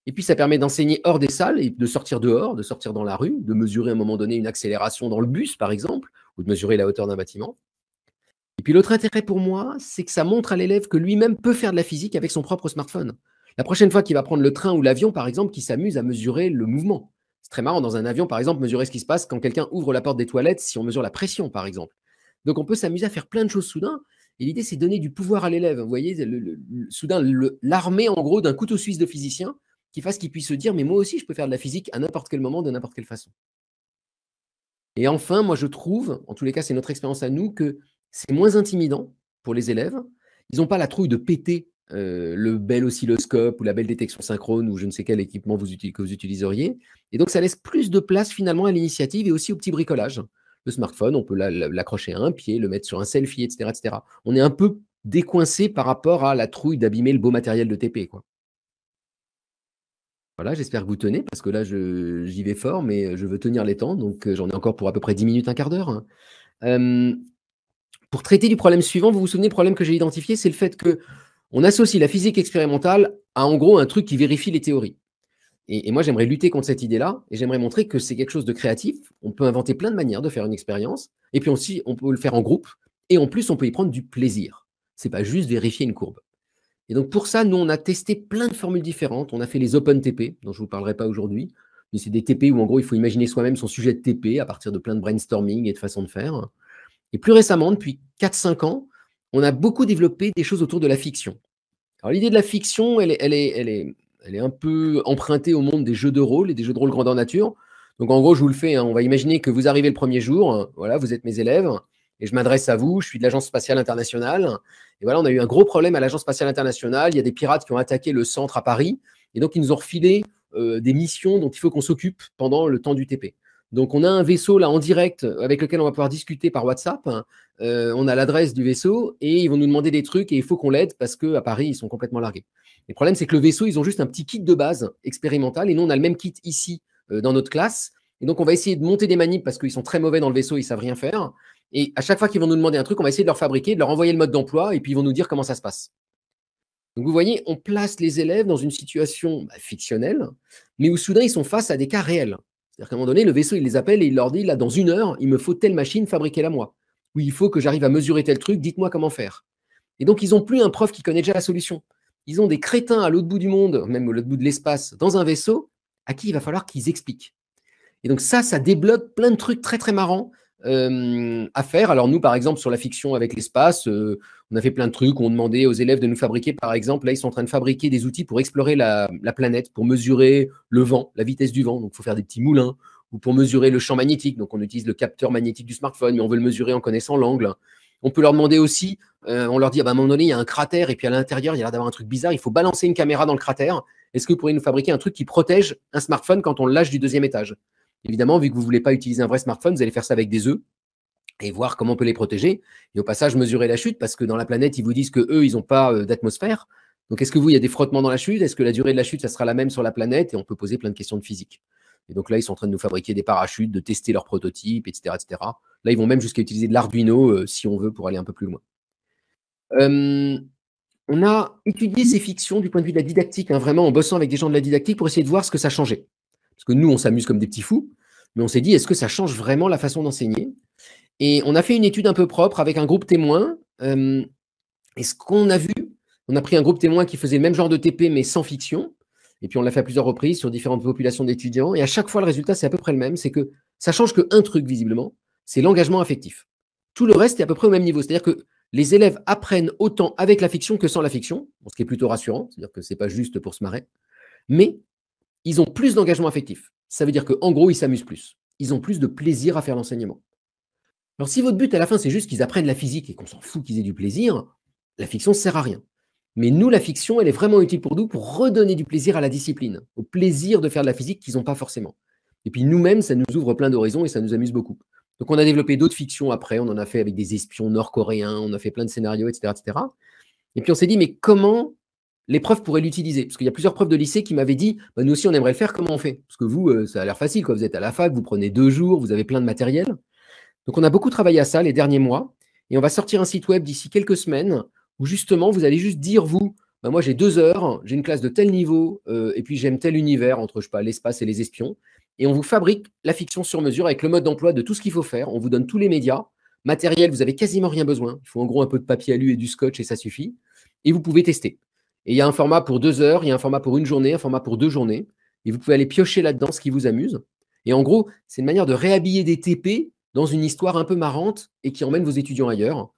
Et puis, ça permet d'enseigner hors des salles et de sortir dehors, de sortir dans la rue, de mesurer à un moment donné une accélération dans le bus, par exemple, ou de mesurer la hauteur d'un bâtiment. Et puis, l'autre intérêt pour moi, c'est que ça montre à l'élève que lui-même peut faire de la physique avec son propre smartphone. La prochaine fois qu'il va prendre le train ou l'avion, par exemple, qu'il s'amuse à mesurer le mouvement. C'est très marrant. Dans un avion, par exemple, mesurer ce qui se passe quand quelqu'un ouvre la porte des toilettes, si on mesure la pression, par exemple. Donc, on peut s'amuser à faire plein de choses soudain. Et l'idée, c'est donner du pouvoir à l'élève. Vous voyez, soudain, l'armée, en gros, d'un couteau suisse de physicien qui fasse qu'il puisse se dire, mais moi aussi, je peux faire de la physique à n'importe quel moment, de n'importe quelle façon. Et enfin, moi, je trouve, en tous les cas, c'est notre expérience à nous, que c'est moins intimidant pour les élèves. Ils n'ont pas la trouille de péter euh, le bel oscilloscope ou la belle détection synchrone ou je ne sais quel équipement vous, que vous utiliseriez. Et donc, ça laisse plus de place finalement à l'initiative et aussi au petit bricolage. Le smartphone, on peut l'accrocher à un pied, le mettre sur un selfie, etc. On est un peu décoincé par rapport à la trouille d'abîmer le beau matériel de TP. Quoi. Voilà, j'espère que vous tenez, parce que là, j'y vais fort, mais je veux tenir les temps, donc euh, j'en ai encore pour à peu près 10 minutes, un quart d'heure. Hein. pour traiter du problème suivant, vous vous souvenez, le problème que j'ai identifié, c'est le fait que on associe la physique expérimentale à en gros un truc qui vérifie les théories. Et, moi, j'aimerais lutter contre cette idée-là et j'aimerais montrer que c'est quelque chose de créatif. On peut inventer plein de manières de faire une expérience et puis aussi, on peut le faire en groupe et en plus, on peut y prendre du plaisir. C'est pas juste vérifier une courbe. Et donc, pour ça, nous, on a testé plein de formules différentes. On a fait les Open TP, dont je ne vous parlerai pas aujourd'hui, mais c'est des TP où, en gros, il faut imaginer soi-même son sujet de TP à partir de plein de brainstorming et de façons de faire. Et plus récemment, depuis 4-5 ans, on a beaucoup développé des choses autour de la fiction. Alors l'idée de la fiction, elle est, elle, est, elle, est, elle est, un peu empruntée au monde des jeux de rôle et des jeux de rôle grandeur nature. Donc en gros, je vous le fais, hein, on va imaginer que vous arrivez le premier jour, voilà, vous êtes mes élèves, et je m'adresse à vous, je suis de l'Agence spatiale internationale. Et voilà, on a eu un gros problème à l'Agence spatiale internationale, il y a des pirates qui ont attaqué le centre à Paris, et donc ils nous ont refilé euh, des missions dont il faut qu'on s'occupe pendant le temps du TP. Donc, on a un vaisseau là en direct avec lequel on va pouvoir discuter par WhatsApp. Euh, on a l'adresse du vaisseau et ils vont nous demander des trucs et il faut qu'on l'aide parce qu'à Paris, ils sont complètement largués. Le problème, c'est que le vaisseau, ils ont juste un petit kit de base expérimental et nous, on a le même kit ici euh, dans notre classe. Et donc, on va essayer de monter des manips parce qu'ils sont très mauvais dans le vaisseau, ils ne savent rien faire. Et à chaque fois qu'ils vont nous demander un truc, on va essayer de leur fabriquer, de leur envoyer le mode d'emploi et puis ils vont nous dire comment ça se passe. Donc vous voyez, on place les élèves dans une situation bah, fictionnelle, mais où soudain ils sont face à des cas réels. C'est-à-dire qu'à un moment donné, le vaisseau, il les appelle et il leur dit, là, dans une heure, il me faut telle machine, fabriquée la moi. Ou il faut que j'arrive à mesurer tel truc, dites-moi comment faire. Et donc, ils n'ont plus un prof qui connaît déjà la solution. Ils ont des crétins à l'autre bout du monde, même à l'autre bout de l'espace, dans un vaisseau, à qui il va falloir qu'ils expliquent. Et donc ça, ça débloque plein de trucs très très marrants euh, à faire. Alors nous, par exemple, sur la fiction avec l'espace, euh, on a fait plein de trucs. On demandait aux élèves de nous fabriquer, par exemple, là, ils sont en train de fabriquer des outils pour explorer la, planète, pour mesurer le vent, la vitesse du vent. Donc, il faut faire des petits moulins ou pour mesurer le champ magnétique. Donc, on utilise le capteur magnétique du smartphone, mais on veut le mesurer en connaissant l'angle. On peut leur demander aussi, euh, on leur dit, ah ben, à un moment donné, il y a un cratère et puis à l'intérieur, il y a l'air d'avoir un truc bizarre. Il faut balancer une caméra dans le cratère. Est-ce que vous pourriez nous fabriquer un truc qui protège un smartphone quand on le lâche du deuxième étage Évidemment, vu que vous ne voulez pas utiliser un vrai smartphone, vous allez faire ça avec des œufs et voir comment on peut les protéger. Et au passage, mesurer la chute, parce que dans la planète, ils vous disent que ils n'ont pas euh, d'atmosphère. Donc, est-ce que vous, il y a des frottements dans la chute Est-ce que la durée de la chute, ça sera la même sur la planète Et on peut poser plein de questions de physique. Et donc là, ils sont en train de nous fabriquer des parachutes, de tester leurs prototypes, etc., etc. Là, ils vont même jusqu'à utiliser de l'Arduino, euh, si on veut, pour aller un peu plus loin. on a étudié ces fictions du point de vue de la didactique, hein, vraiment en bossant avec des gens de la didactique pour essayer de voir ce que ça changeait. Parce que nous, on s'amuse comme des petits fous, mais on s'est dit, est-ce que ça change vraiment la façon d'enseigner et on a fait une étude un peu propre avec un groupe témoin. et ce qu'on a vu, on a pris un groupe témoin qui faisait le même genre de TP mais sans fiction. Et puis on l'a fait à plusieurs reprises sur différentes populations d'étudiants. Et à chaque fois, le résultat, c'est à peu près le même. C'est que ça change qu'un truc, visiblement, c'est l'engagement affectif. Tout le reste est à peu près au même niveau. C'est-à-dire que les élèves apprennent autant avec la fiction que sans la fiction, ce qui est plutôt rassurant, c'est-à-dire que ce n'est pas juste pour se marrer, mais ils ont plus d'engagement affectif. Ça veut dire qu'en gros, ils s'amusent plus. Ils ont plus de plaisir à faire l'enseignement. Alors si votre but à la fin, c'est juste qu'ils apprennent la physique et qu'on s'en fout qu'ils aient du plaisir, la fiction ne sert à rien. Mais nous, la fiction, elle est vraiment utile pour nous pour redonner du plaisir à la discipline, au plaisir de faire de la physique qu'ils n'ont pas forcément. Et puis nous-mêmes, ça nous ouvre plein d'horizons et ça nous amuse beaucoup. Donc on a développé d'autres fictions après, on en a fait avec des espions nord-coréens, on a fait plein de scénarios, etc. etc. Et puis on s'est dit, mais comment les l'épreuve pourraient l'utiliser Parce qu'il y a plusieurs preuves de lycée qui m'avaient dit, bah, nous aussi on aimerait le faire, comment on fait Parce que vous, euh, ça a l'air facile, vous êtes à la fac, vous prenez deux jours, vous avez plein de matériel. Donc on a beaucoup travaillé à ça les derniers mois et on va sortir un site web d'ici quelques semaines où justement vous allez juste dire vous, bah, moi j'ai deux heures, j'ai une classe de tel niveau euh, et puis j'aime tel univers entre je pas l'espace et les espions et on vous fabrique la fiction sur mesure avec le mode d'emploi de tout ce qu'il faut faire. On vous donne tous les médias, matériel, vous avez quasiment rien besoin. Il faut en gros un peu de papier alu et du scotch et ça suffit. Et vous pouvez tester. Et il y a un format pour deux heures, il y a un format pour une journée, un format pour deux journées. Et vous pouvez aller piocher là-dedans ce qui vous amuse. Et en gros, c'est une manière de réhabiller des TP dans une histoire un peu marrante et qui emmène vos étudiants ailleurs.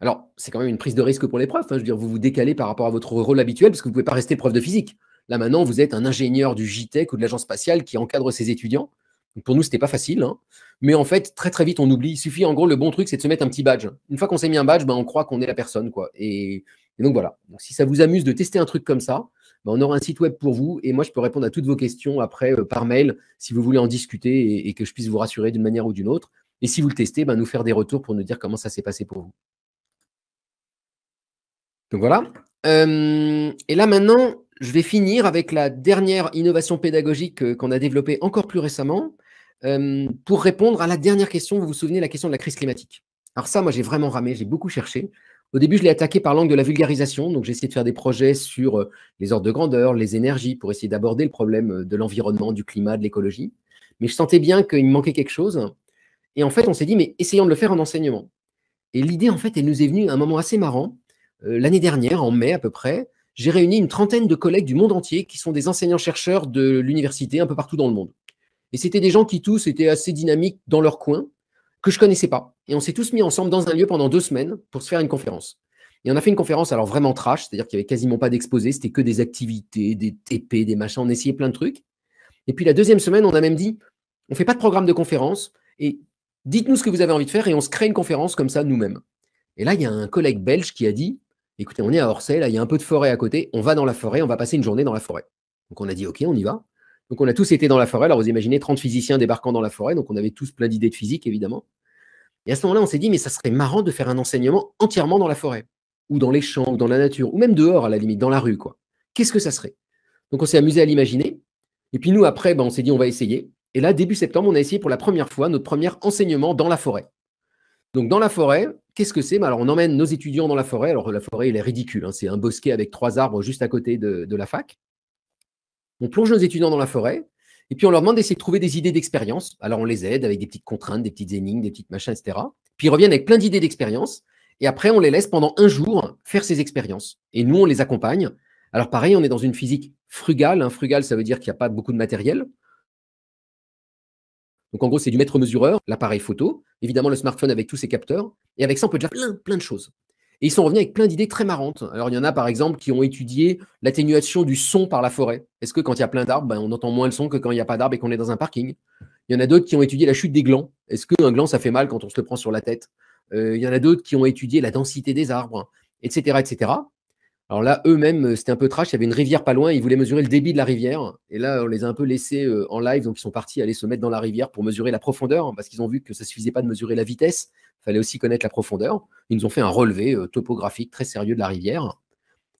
Alors, c'est quand même une prise de risque pour les profs. Hein. Je veux dire, vous vous décalez par rapport à votre rôle habituel parce que vous ne pouvez pas rester prof de physique. Là, maintenant, vous êtes un ingénieur du JTEC ou de l'agence spatiale qui encadre ses étudiants. pour nous, ce n'était pas facile. Hein. Mais en fait, très, très vite, on oublie. Il suffit, en gros, le bon truc, c'est de se mettre un petit badge. Une fois qu'on s'est mis un badge, ben, on croit qu'on est la personne. quoi. Et, donc, voilà. si ça vous amuse de tester un truc comme ça, ben, on aura un site web pour vous. Et moi, je peux répondre à toutes vos questions après euh, par mail si vous voulez en discuter et que je puisse vous rassurer d'une manière ou d'une autre. Et si vous le testez, ben, nous faire des retours pour nous dire comment ça s'est passé pour vous. Donc voilà. et là maintenant, je vais finir avec la dernière innovation pédagogique euh, qu'on a développée encore plus récemment pour répondre à la dernière question. Vous vous souvenez, la question de la crise climatique. Alors ça, moi, j'ai vraiment ramé, j'ai beaucoup cherché. Au début, je l'ai attaqué par l'angle de la vulgarisation. Donc, j'ai essayé de faire des projets sur euh, les ordres de grandeur, les énergies, pour essayer d'aborder le problème euh, de l'environnement, du climat, de l'écologie. Mais je sentais bien qu'il me manquait quelque chose. Et en fait, on s'est dit, mais essayons de le faire en enseignement. Et l'idée, en fait, elle nous est venue à un moment assez marrant. Euh, l'année dernière, en mai à peu près, j'ai réuni une trentaine de collègues du monde entier qui sont des enseignants-chercheurs de l'université un peu partout dans le monde. Et c'était des gens qui tous étaient assez dynamiques dans leur coin, que je connaissais pas. Et on s'est tous mis ensemble dans un lieu pendant deux semaines pour se faire une conférence. Et on a fait une conférence, alors vraiment trash, c'est-à-dire qu'il n'y avait quasiment pas d'exposé, c'était que des activités, des TP, des machins, on essayait plein de trucs. Et puis la deuxième semaine, on a même dit, on fait pas de programme de conférence, et Dites-nous ce que vous avez envie de faire et on se crée une conférence comme ça nous-mêmes. Et là, il y a un collègue belge qui a dit Écoutez, on est à Orsay, là, il y a un peu de forêt à côté, on va dans la forêt, on va passer une journée dans la forêt. Donc on a dit Ok, on y va. Donc on a tous été dans la forêt. Alors vous imaginez 30 physiciens débarquant dans la forêt, donc on avait tous plein d'idées de physique, évidemment. Et à ce moment-là, on s'est dit Mais ça serait marrant de faire un enseignement entièrement dans la forêt, ou dans les champs, ou dans la nature, ou même dehors, à la limite, dans la rue, quoi. Qu'est-ce que ça serait Donc on s'est amusé à l'imaginer. Et puis nous, après, ben, on s'est dit On va essayer. Et là, début septembre, on a essayé pour la première fois notre premier enseignement dans la forêt. Donc, dans la forêt, qu'est-ce que c'est bah, Alors, on emmène nos étudiants dans la forêt. Alors, la forêt, elle est ridicule. Hein. C'est un bosquet avec trois arbres juste à côté de, la fac. On plonge nos étudiants dans la forêt. Et puis, on leur demande d'essayer de trouver des idées d'expérience. Alors, on les aide avec des petites contraintes, des petites énigmes, des petites machins, etc. Puis, ils reviennent avec plein d'idées d'expérience. Et après, on les laisse pendant un jour faire ces expériences. Et nous, on les accompagne. Alors, pareil, on est dans une physique frugale. un hein. Frugal, ça veut dire qu'il n'y a pas beaucoup de matériel. Donc en gros, c'est du maître mesureur, l'appareil photo, évidemment le smartphone avec tous ses capteurs, et avec ça, on peut déjà plein, plein de choses. Et ils sont revenus avec plein d'idées très marrantes. Alors, il y en a, par exemple, qui ont étudié l'atténuation du son par la forêt. Est-ce que quand il y a plein d'arbres, ben, on entend moins le son que quand il n'y a pas d'arbres et qu'on est dans un parking Il y en a d'autres qui ont étudié la chute des glands. Est-ce qu'un gland, ça fait mal quand on se le prend sur la tête euh, Il y en a d'autres qui ont étudié la densité des arbres, etc., etc. Alors là, eux-mêmes, euh, c'était un peu trash. Il y avait une rivière pas loin. Ils voulaient mesurer le débit de la rivière. Et là, on les a un peu laissés euh, en live. Donc, ils sont partis aller se mettre dans la rivière pour mesurer la profondeur hein, parce qu'ils ont vu que ça ne suffisait pas de mesurer la vitesse. Il fallait aussi connaître la profondeur. Ils nous ont fait un relevé euh, topographique très sérieux de la rivière.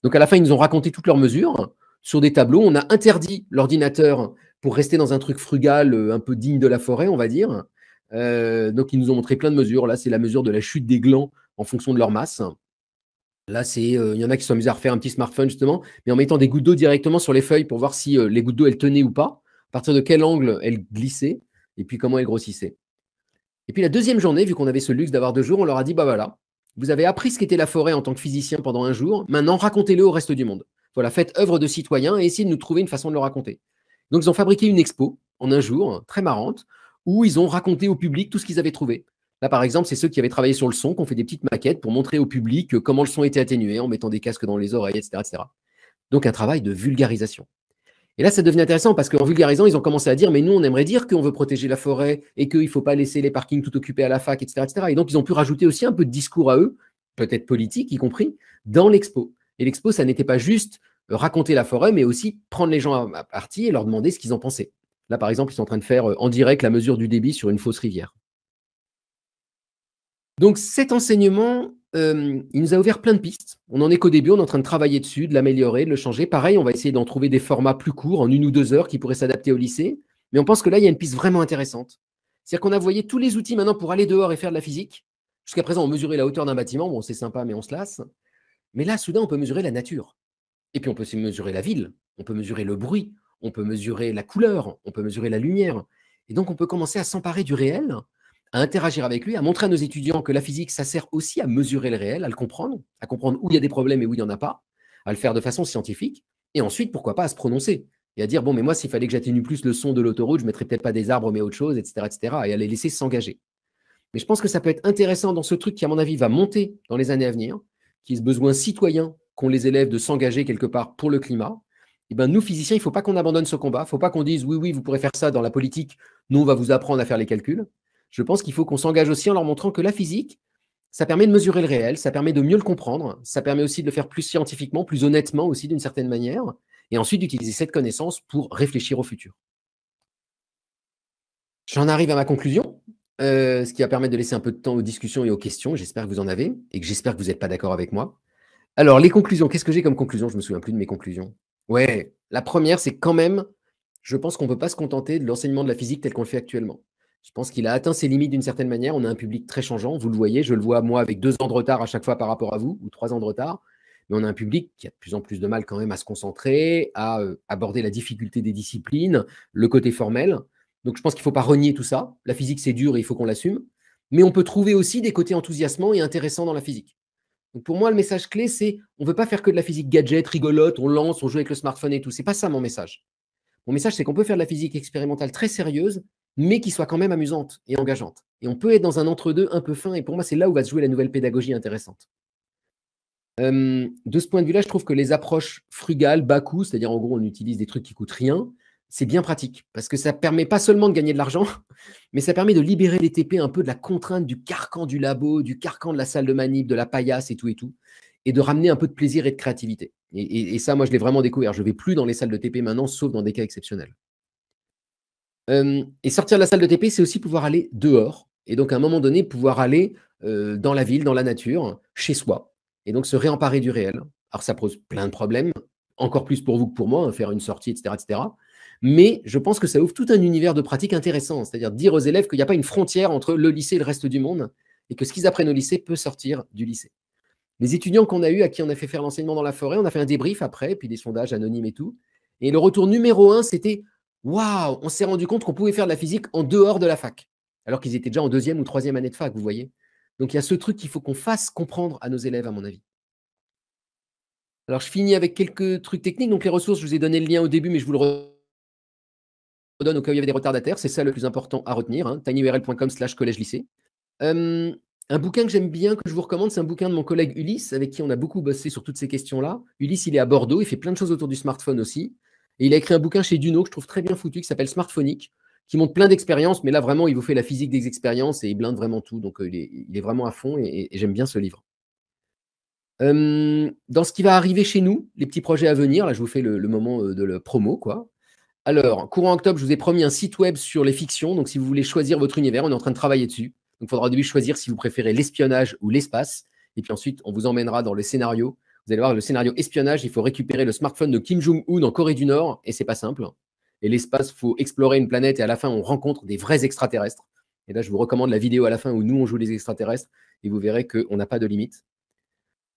Donc, à la fin, ils nous ont raconté toutes leurs mesures sur des tableaux. On a interdit l'ordinateur pour rester dans un truc frugal, un peu digne de la forêt, on va dire. donc, ils nous ont montré plein de mesures. Là, c'est la mesure de la chute des glands en fonction de leur masse. Là, c'est, euh, il y en a qui sont amusés à refaire un petit smartphone justement, mais en mettant des gouttes d'eau directement sur les feuilles pour voir si euh, les gouttes d'eau elles tenaient ou pas, à partir de quel angle elles glissaient et puis comment elles grossissaient. Et puis la deuxième journée, vu qu'on avait ce luxe d'avoir deux jours, on leur a dit bah voilà, vous avez appris ce qu'était la forêt en tant que physicien pendant un jour, maintenant racontez-le au reste du monde. Voilà, faites œuvre de citoyen et essayez de nous trouver une façon de le raconter. Donc ils ont fabriqué une expo en un jour, très marrante, où ils ont raconté au public tout ce qu'ils avaient trouvé. Là, par exemple, c'est ceux qui avaient travaillé sur le son, qui ont fait des petites maquettes pour montrer au public euh, comment le son était atténué en mettant des casques dans les oreilles, etc. Donc, un travail de vulgarisation. Et là, ça devenait intéressant parce qu'en vulgarisant, ils ont commencé à dire, mais nous, on aimerait dire qu'on veut protéger la forêt et qu'il ne faut pas laisser les parkings tout occupés à la fac, etc., etc. Et donc, ils ont pu rajouter aussi un peu de discours à eux, peut-être politique y compris, dans l'expo. Et l'expo, ça n'était pas juste euh, raconter la forêt, mais aussi prendre les gens à partie et leur demander ce qu'ils en pensaient. Là, par exemple, ils sont en train de faire euh, en direct la mesure du débit sur une fausse rivière. Donc cet enseignement, euh, il nous a ouvert plein de pistes. On en est qu'au début, on est en train de travailler dessus, de l'améliorer, de le changer. Pareil, on va essayer d'en trouver des formats plus courts, en une ou deux heures, qui pourraient s'adapter au lycée. Mais on pense que là, il y a une piste vraiment intéressante. C'est-à-dire qu'on a voyé tous les outils maintenant pour aller dehors et faire de la physique. Jusqu'à présent, on mesurait la hauteur d'un bâtiment. Bon, c'est sympa, mais on se lasse. Mais là, soudain, on peut mesurer la nature. Et puis, on peut aussi mesurer la ville. On peut mesurer le bruit. On peut mesurer la couleur. On peut mesurer la lumière. Et donc, on peut commencer à s'emparer du réel à interagir avec lui, à montrer à nos étudiants que la physique, ça sert aussi à mesurer le réel, à le comprendre, à comprendre où il y a des problèmes et où il n'y en a pas, à le faire de façon scientifique, et ensuite, pourquoi pas, à se prononcer et à dire, bon, mais moi, s'il fallait que j'atténue plus le son de l'autoroute, je ne mettrais peut-être pas des arbres, mais autre chose, etc., etc., et à les laisser s'engager. Mais je pense que ça peut être intéressant dans ce truc qui, à mon avis, va monter dans les années à venir, qui est ce besoin citoyen qu'ont les élèves de s'engager quelque part pour le climat, eh ben, nous, physiciens, il ne faut pas qu'on abandonne ce combat. Il faut pas qu'on dise oui, oui, vous pourrez faire ça dans la politique. Nous, on va vous apprendre à faire les calculs je pense qu'il faut qu'on s'engage aussi en leur montrant que la physique, ça permet de mesurer le réel, ça permet de mieux le comprendre, ça permet aussi de le faire plus scientifiquement, plus honnêtement aussi d'une certaine manière, et ensuite d'utiliser cette connaissance pour réfléchir au futur. J'en arrive à ma conclusion, euh, ce qui va permettre de laisser un peu de temps aux discussions et aux questions. J'espère que vous en avez et que j'espère que vous n'êtes pas d'accord avec moi. Alors, les conclusions, qu'est-ce que j'ai comme conclusion Je me souviens plus de mes conclusions. Ouais, la première, c'est quand même, je pense qu'on ne peut pas se contenter de l'enseignement de la physique tel qu'on le fait actuellement. Je pense qu'il a atteint ses limites d'une certaine manière. On a un public très changeant, vous le voyez, je le vois moi avec deux ans de retard à chaque fois par rapport à vous, ou trois ans de retard. Mais on a un public qui a de plus en plus de mal quand même à se concentrer, à euh, aborder la difficulté des disciplines, le côté formel. Donc je pense qu'il ne faut pas renier tout ça. La physique, c'est dur et il faut qu'on l'assume. Mais on peut trouver aussi des côtés enthousiasmants et intéressants dans la physique. Donc pour moi, le message clé, c'est on ne veut pas faire que de la physique gadget, rigolote, on lance, on joue avec le smartphone et tout. C'est pas ça mon message. Mon message, c'est qu'on peut faire de la physique expérimentale très sérieuse mais qui soit quand même amusante et engageante. Et on peut être dans un entre-deux un peu fin, et pour moi, c'est là où va se jouer la nouvelle pédagogie intéressante. de ce point de vue-là, je trouve que les approches frugales, bas coût, c'est-à-dire en gros, on utilise des trucs qui coûtent rien, c'est bien pratique parce que ça permet pas seulement de gagner de l'argent, *laughs* mais ça permet de libérer les TP un peu de la contrainte du carcan du labo, du carcan de la salle de manip, de la paillasse et tout et tout, et de ramener un peu de plaisir et de créativité. Et, ça, moi, je l'ai vraiment découvert. Je vais plus dans les salles de TP maintenant, sauf dans des cas exceptionnels et sortir de la salle de TP, c'est aussi pouvoir aller dehors. Et donc, à un moment donné, pouvoir aller dans la ville, dans la nature, chez soi. Et donc, se réemparer du réel. Alors, ça pose plein de problèmes, encore plus pour vous que pour moi, hein, faire une sortie, etc., etc. Mais je pense que ça ouvre tout un univers de pratiques intéressant. C'est-à-dire dire aux élèves qu'il n'y a pas une frontière entre le lycée et le reste du monde et que ce qu'ils apprennent au lycée peut sortir du lycée. Les étudiants qu'on a eus, à qui on a fait faire l'enseignement dans la forêt, on a fait un débrief après, puis des sondages anonymes et tout. Et le retour numéro un, c'était Waouh, on s'est rendu compte qu'on pouvait faire de la physique en dehors de la fac, alors qu'ils étaient déjà en deuxième ou troisième année de fac, vous voyez. Donc il y a ce truc qu'il faut qu'on fasse comprendre à nos élèves, à mon avis. Alors je finis avec quelques trucs techniques. Donc les ressources, je vous ai donné le lien au début, mais je vous le redonne au cas où il y avait des retardataires. C'est ça le plus important à retenir. Hein, tinyurl.com slash collège lycée. un bouquin que j'aime bien, que je vous recommande, c'est un bouquin de mon collègue Ulysse, avec qui on a beaucoup bossé sur toutes ces questions-là. Ulysse, il est à Bordeaux, il fait plein de choses autour du smartphone aussi. Et il a écrit un bouquin chez Duno que je trouve très bien foutu, qui s'appelle Smartphonique, qui montre plein d'expériences, mais là vraiment, il vous fait la physique des expériences et il blinde vraiment tout. Donc euh, il est, vraiment à fond et, j'aime bien ce livre. Euh, dans ce qui va arriver chez nous, les petits projets à venir, là je vous fais le, moment euh, de la promo, quoi. Alors, courant octobre, je vous ai promis un site web sur les fictions. Donc, si vous voulez choisir votre univers, on est en train de travailler dessus. Donc, il faudra au début choisir si vous préférez l'espionnage ou l'espace. Et puis ensuite, on vous emmènera dans le scénario vous allez voir le scénario espionnage, il faut récupérer le smartphone de Kim Jong-un en Corée du Nord, et c'est pas simple. Et l'espace, faut explorer une planète, et à la fin, on rencontre des vrais extraterrestres. Et là, je vous recommande la vidéo à la fin où nous, on joue les extraterrestres, et vous verrez qu'on n'a pas de limite.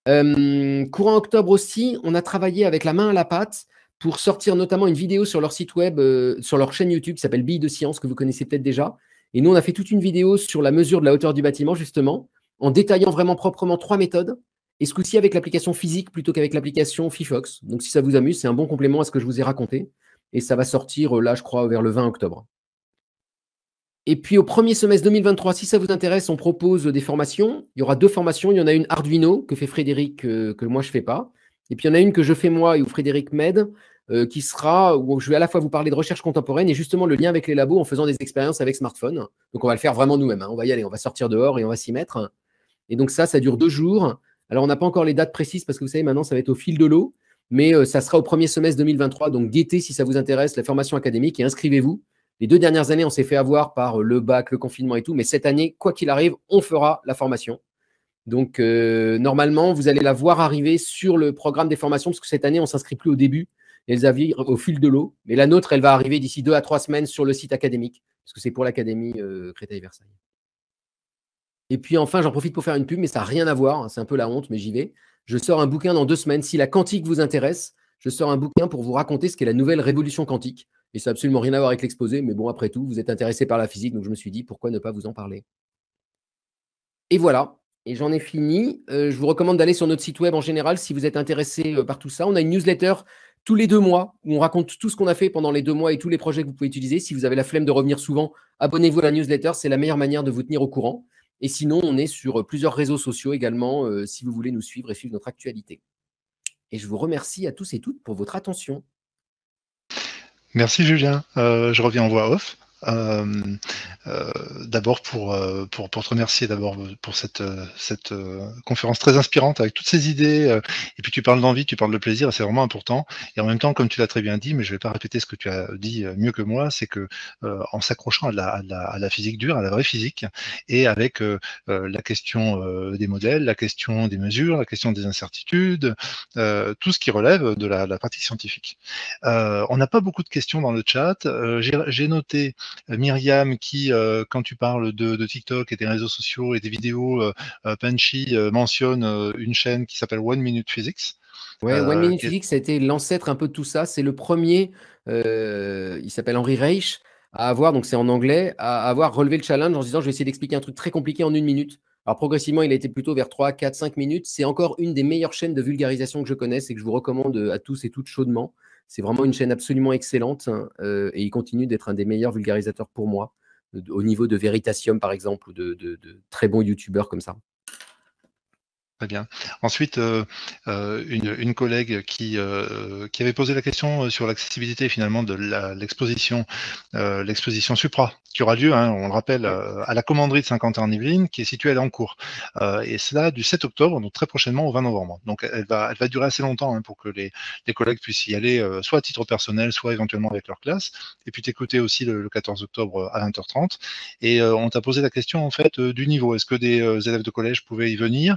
Euh, courant octobre aussi, on a travaillé avec la main à la pâte pour sortir notamment une vidéo sur leur site web, euh, sur leur chaîne YouTube qui s'appelle Bill de Science, que vous connaissez peut-être déjà. Et nous, on a fait toute une vidéo sur la mesure de la hauteur du bâtiment, justement, en détaillant vraiment proprement trois méthodes et ce coup-ci avec l'application physique plutôt qu'avec l'application Fifox. Donc si ça vous amuse, c'est un bon complément à ce que je vous ai raconté. Et ça va sortir euh, là, je crois, vers le 20 octobre. Et puis au premier semestre 2023, si ça vous intéresse, on propose des formations. Il y aura deux formations. Il y en a une Arduino que fait Frédéric, euh, que moi je ne fais pas. Et puis il y en a une que je fais moi et où Frédéric m'aide, euh, qui sera où je vais à la fois vous parler de recherche contemporaine et justement le lien avec les labos en faisant des expériences avec smartphone. Donc on va le faire vraiment nous-mêmes. Hein. On va y aller, on va sortir dehors et on va s'y mettre. Et donc ça, ça dure deux jours. Alors, on n'a pas encore les dates précises parce que vous savez, maintenant, ça va être au fil de l'eau, mais euh, ça sera au premier semestre 2023. Donc, guettez si ça vous intéresse la formation académique et inscrivez-vous. Les deux dernières années, on s'est fait avoir par euh, le bac, le confinement et tout, mais cette année, quoi qu'il arrive, on fera la formation. Donc, euh, normalement, vous allez la voir arriver sur le programme des formations parce que cette année, on s'inscrit plus au début. Elles avirent au fil de l'eau. Mais la nôtre, elle va arriver d'ici deux à trois semaines sur le site académique, parce que c'est pour l'Académie Créteil-Versailles. Et puis enfin, j'en profite pour faire une pub, mais ça n'a rien à voir. Hein, c'est un peu la honte, mais j'y vais. Je sors un bouquin dans deux semaines. Si la quantique vous intéresse, je sors un bouquin pour vous raconter ce qu'est la nouvelle révolution quantique. Et ça n'a absolument rien à voir avec l'exposé, mais bon, après tout, vous êtes intéressé par la physique, donc je me suis dit, pourquoi ne pas vous en parler Et voilà, et j'en ai fini. Euh, je vous recommande d'aller sur notre site web en général si vous êtes intéressé euh, par tout ça. On a une newsletter tous les deux mois où on raconte tout ce qu'on a fait pendant les deux mois et tous les projets que vous pouvez utiliser. Si vous avez la flemme de revenir souvent, abonnez-vous à la newsletter, c'est la meilleure manière de vous tenir au courant. Et sinon, on est sur euh, plusieurs réseaux sociaux également, euh, si vous voulez nous suivre et suivre notre actualité. Et je vous remercie à tous et toutes pour votre attention. Merci Julien. Euh, je reviens en voix off. Euh, euh, d'abord pour, euh, pour, pour, te remercier d'abord pour cette, cette conférence très inspirante avec toutes ces idées. et puis tu parles d'envie, tu parles de plaisir, c'est vraiment important. Et en même temps, comme tu l'as très bien dit, mais je ne vais pas répéter ce que tu as dit mieux que moi, c'est que en s'accrochant à la, à, la, physique dure, à la vraie physique, et avec la question des modèles, la question des mesures, la question des incertitudes, tout ce qui relève de la, pratique scientifique. on n'a pas beaucoup de questions dans le chat. J'ai noté euh, Myriam qui, euh, quand tu parles de, TikTok et des réseaux sociaux et des vidéos, punchy, euh, mentionne une chaîne qui s'appelle One Minute Physics. One Minute Physics, a été l'ancêtre un peu de tout ça. C'est le premier, il s'appelle Henri Reich, à avoir, donc c'est en anglais, à avoir relevé le challenge en disant je vais essayer d'expliquer un truc très compliqué en une minute. Alors progressivement, il a été plutôt vers 3, 4, 5 minutes. C'est encore une des meilleures chaînes de vulgarisation que je connaisse et que je vous recommande à tous et toutes chaudement. C'est vraiment une chaîne absolument excellente hein, euh, et il continue d'être un des meilleurs vulgarisateurs pour moi, au niveau de Veritasium par exemple, ou de, très bons youtubeurs comme ça. Très bien. Ensuite, euh, euh, une, collègue qui, avait posé la question sur l'accessibilité finalement de l'exposition, l'exposition Supra qui aura lieu, hein, on le rappelle, euh, à la commanderie de Saint-Quentin-en-Yvelines, qui est située à Lancourt. Euh, et cela du 7 octobre, donc très prochainement au 20 novembre. Donc elle va, elle va durer assez longtemps hein, pour que les, les, collègues puissent y aller, euh, soit à titre personnel, soit éventuellement avec leur classe. Et puis t'écouter aussi le, 14 octobre à 20h30. Et on t'a posé la question en fait du niveau. Est-ce que des élèves de collège pouvaient y venir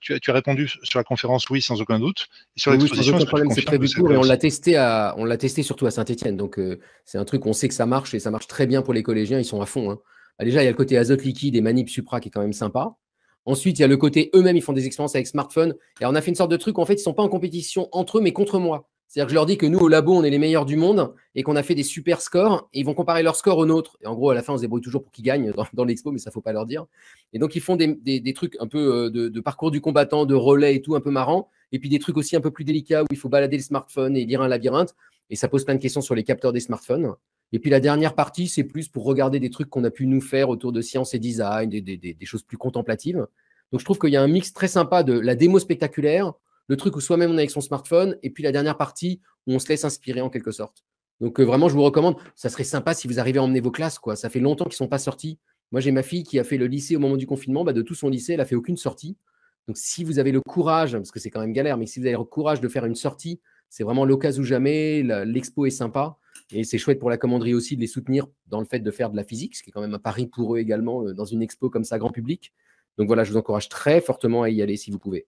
tu, tu, as répondu sur la conférence oui, sans aucun doute. sur les l'exposition, c'est très cours, et on l'a testé, à, on testé surtout à Saint-Etienne. Donc c'est un truc, on sait que ça marche et ça marche très bien pour les collégiens, ils sont à fond. Hein. Bah, déjà, il y a le côté azote liquide et manip supra qui est quand même sympa. Ensuite, il y a le côté eux-mêmes, ils font des expériences avec smartphone. Et on a fait une sorte de truc en fait, ils ne sont pas en compétition entre eux, mais contre moi. C'est-à-dire que je leur dis que nous, au labo, on est les meilleurs du monde et qu'on a fait des super scores. Et ils vont comparer leurs scores aux nôtres. Et en gros, à la fin, on se débrouille toujours pour qu'ils gagnent dans, l'expo, mais ça ne faut pas leur dire. Et donc, ils font des, trucs un peu euh, de, de, parcours du combattant, de relais et tout, un peu marrant. Et puis des trucs aussi un peu plus délicats où il faut balader le smartphone et lire un labyrinthe. Et ça pose plein de questions sur les capteurs des smartphones. Et puis la dernière partie, c'est plus pour regarder des trucs qu'on a pu nous faire autour de science et design, des, choses plus contemplatives. Donc je trouve qu'il y a un mix très sympa de la démo spectaculaire, le truc où soi-même on est avec son smartphone, et puis la dernière partie où on se laisse inspirer en quelque sorte. Donc euh, vraiment, je vous recommande, ça serait sympa si vous arrivez à emmener vos classes, quoi. Ça fait longtemps qu'ils ne sont pas sortis. Moi, j'ai ma fille qui a fait le lycée au moment du confinement, bah, de tout son lycée, elle n'a fait aucune sortie. Donc si vous avez le courage, parce que c'est quand même galère, mais si vous avez le courage de faire une sortie, c'est vraiment l'occasion ou jamais, l'expo est sympa. Et c'est chouette pour la commanderie aussi de les soutenir dans le fait de faire de la physique, ce qui est quand même un pari pour eux également euh, dans une expo comme ça, grand public. Donc voilà, je vous encourage très fortement à y aller si vous pouvez.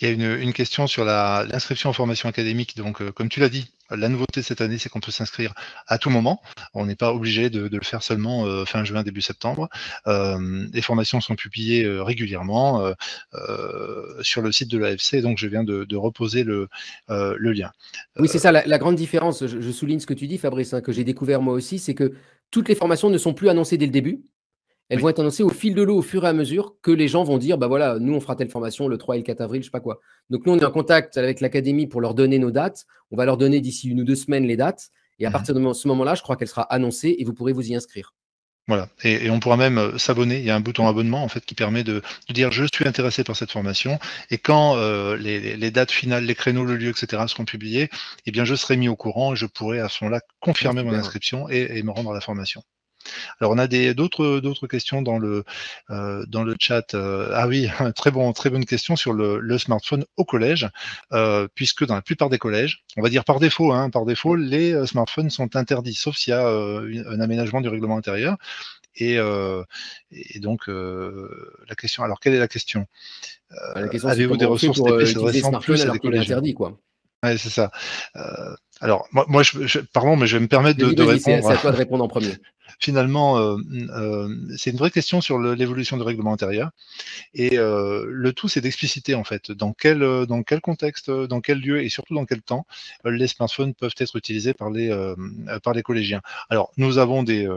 Il y a une, question sur l'inscription en formation académique. Donc, euh, comme tu l'as dit, la nouveauté cette année, c'est qu'on peut s'inscrire à tout moment. On n'est pas obligé de, le faire seulement euh, fin juin, début septembre. Euh, les formations sont publiées régulièrement sur le site de l'AFC. Donc, je viens de, reposer le, lien. Oui, c'est ça la, grande différence. Je, souligne ce que tu dis, Fabrice, hein, que j'ai découvert moi aussi, c'est que toutes les formations ne sont plus annoncées dès le début. Elles vont être annoncées au fil de l'eau, au fur et à mesure que les gens vont dire bah voilà, nous on fera telle formation le 3 et le 4 avril, je sais pas quoi. Donc nous on est en contact avec l'académie pour leur donner nos dates. On va leur donner d'ici une ou deux semaines les dates. Et à mmh partir de ce moment-là, je crois qu'elle sera annoncée et vous pourrez vous y inscrire. Voilà. Et, on pourra même euh, s'abonner. Il y a un bouton abonnement en fait qui permet de, dire je suis intéressé par cette formation. Et quand euh, les, dates finales, les créneaux, le lieu, etc. seront publiés, eh bien je serai mis au courant et je pourrai à ce moment-là confirmer mon inscription et, et me rendre à la formation. Alors on a d'autres d'autres questions dans le euh, dans le chat. Euh, ah oui, *laughs* très bon très bonne question sur le, smartphone au collège, euh, puisque dans la plupart des collèges, on va dire par défaut, hein, par défaut, les smartphones sont interdits, sauf s'il y a un aménagement du règlement intérieur. Et, donc la question. Alors quelle est la question, bah, Avez-vous des ressources plus quoi c'est ça. alors moi, pardon, mais je vais me permettre de, répondre. C'est à toi de répondre en premier. *laughs* finalement, euh, euh, c'est une vraie question sur l'évolution du règlement intérieur. Et euh, le tout, c'est d'expliciter en fait dans quel, dans quel contexte, dans quel lieu et surtout dans quel temps les smartphones peuvent être utilisés par les, collégiens. Alors, nous avons des,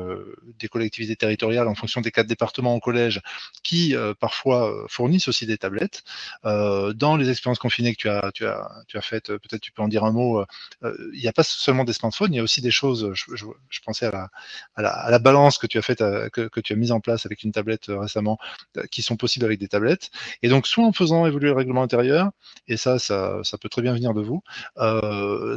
collectivités territoriales en fonction des quatre départements au collège qui parfois fournissent aussi des tablettes. dans les expériences confinées que tu as, faites, peut-être tu peux en dire un mot. Il n'y a pas seulement des smartphones, il y a aussi des choses. Je, pensais à la la balance que tu as faite, euh, que, tu as mise en place avec une tablette euh, récemment, euh, qui sont possibles avec des tablettes. Et donc, soit en faisant évoluer le règlement intérieur, et ça, ça, peut très bien venir de vous,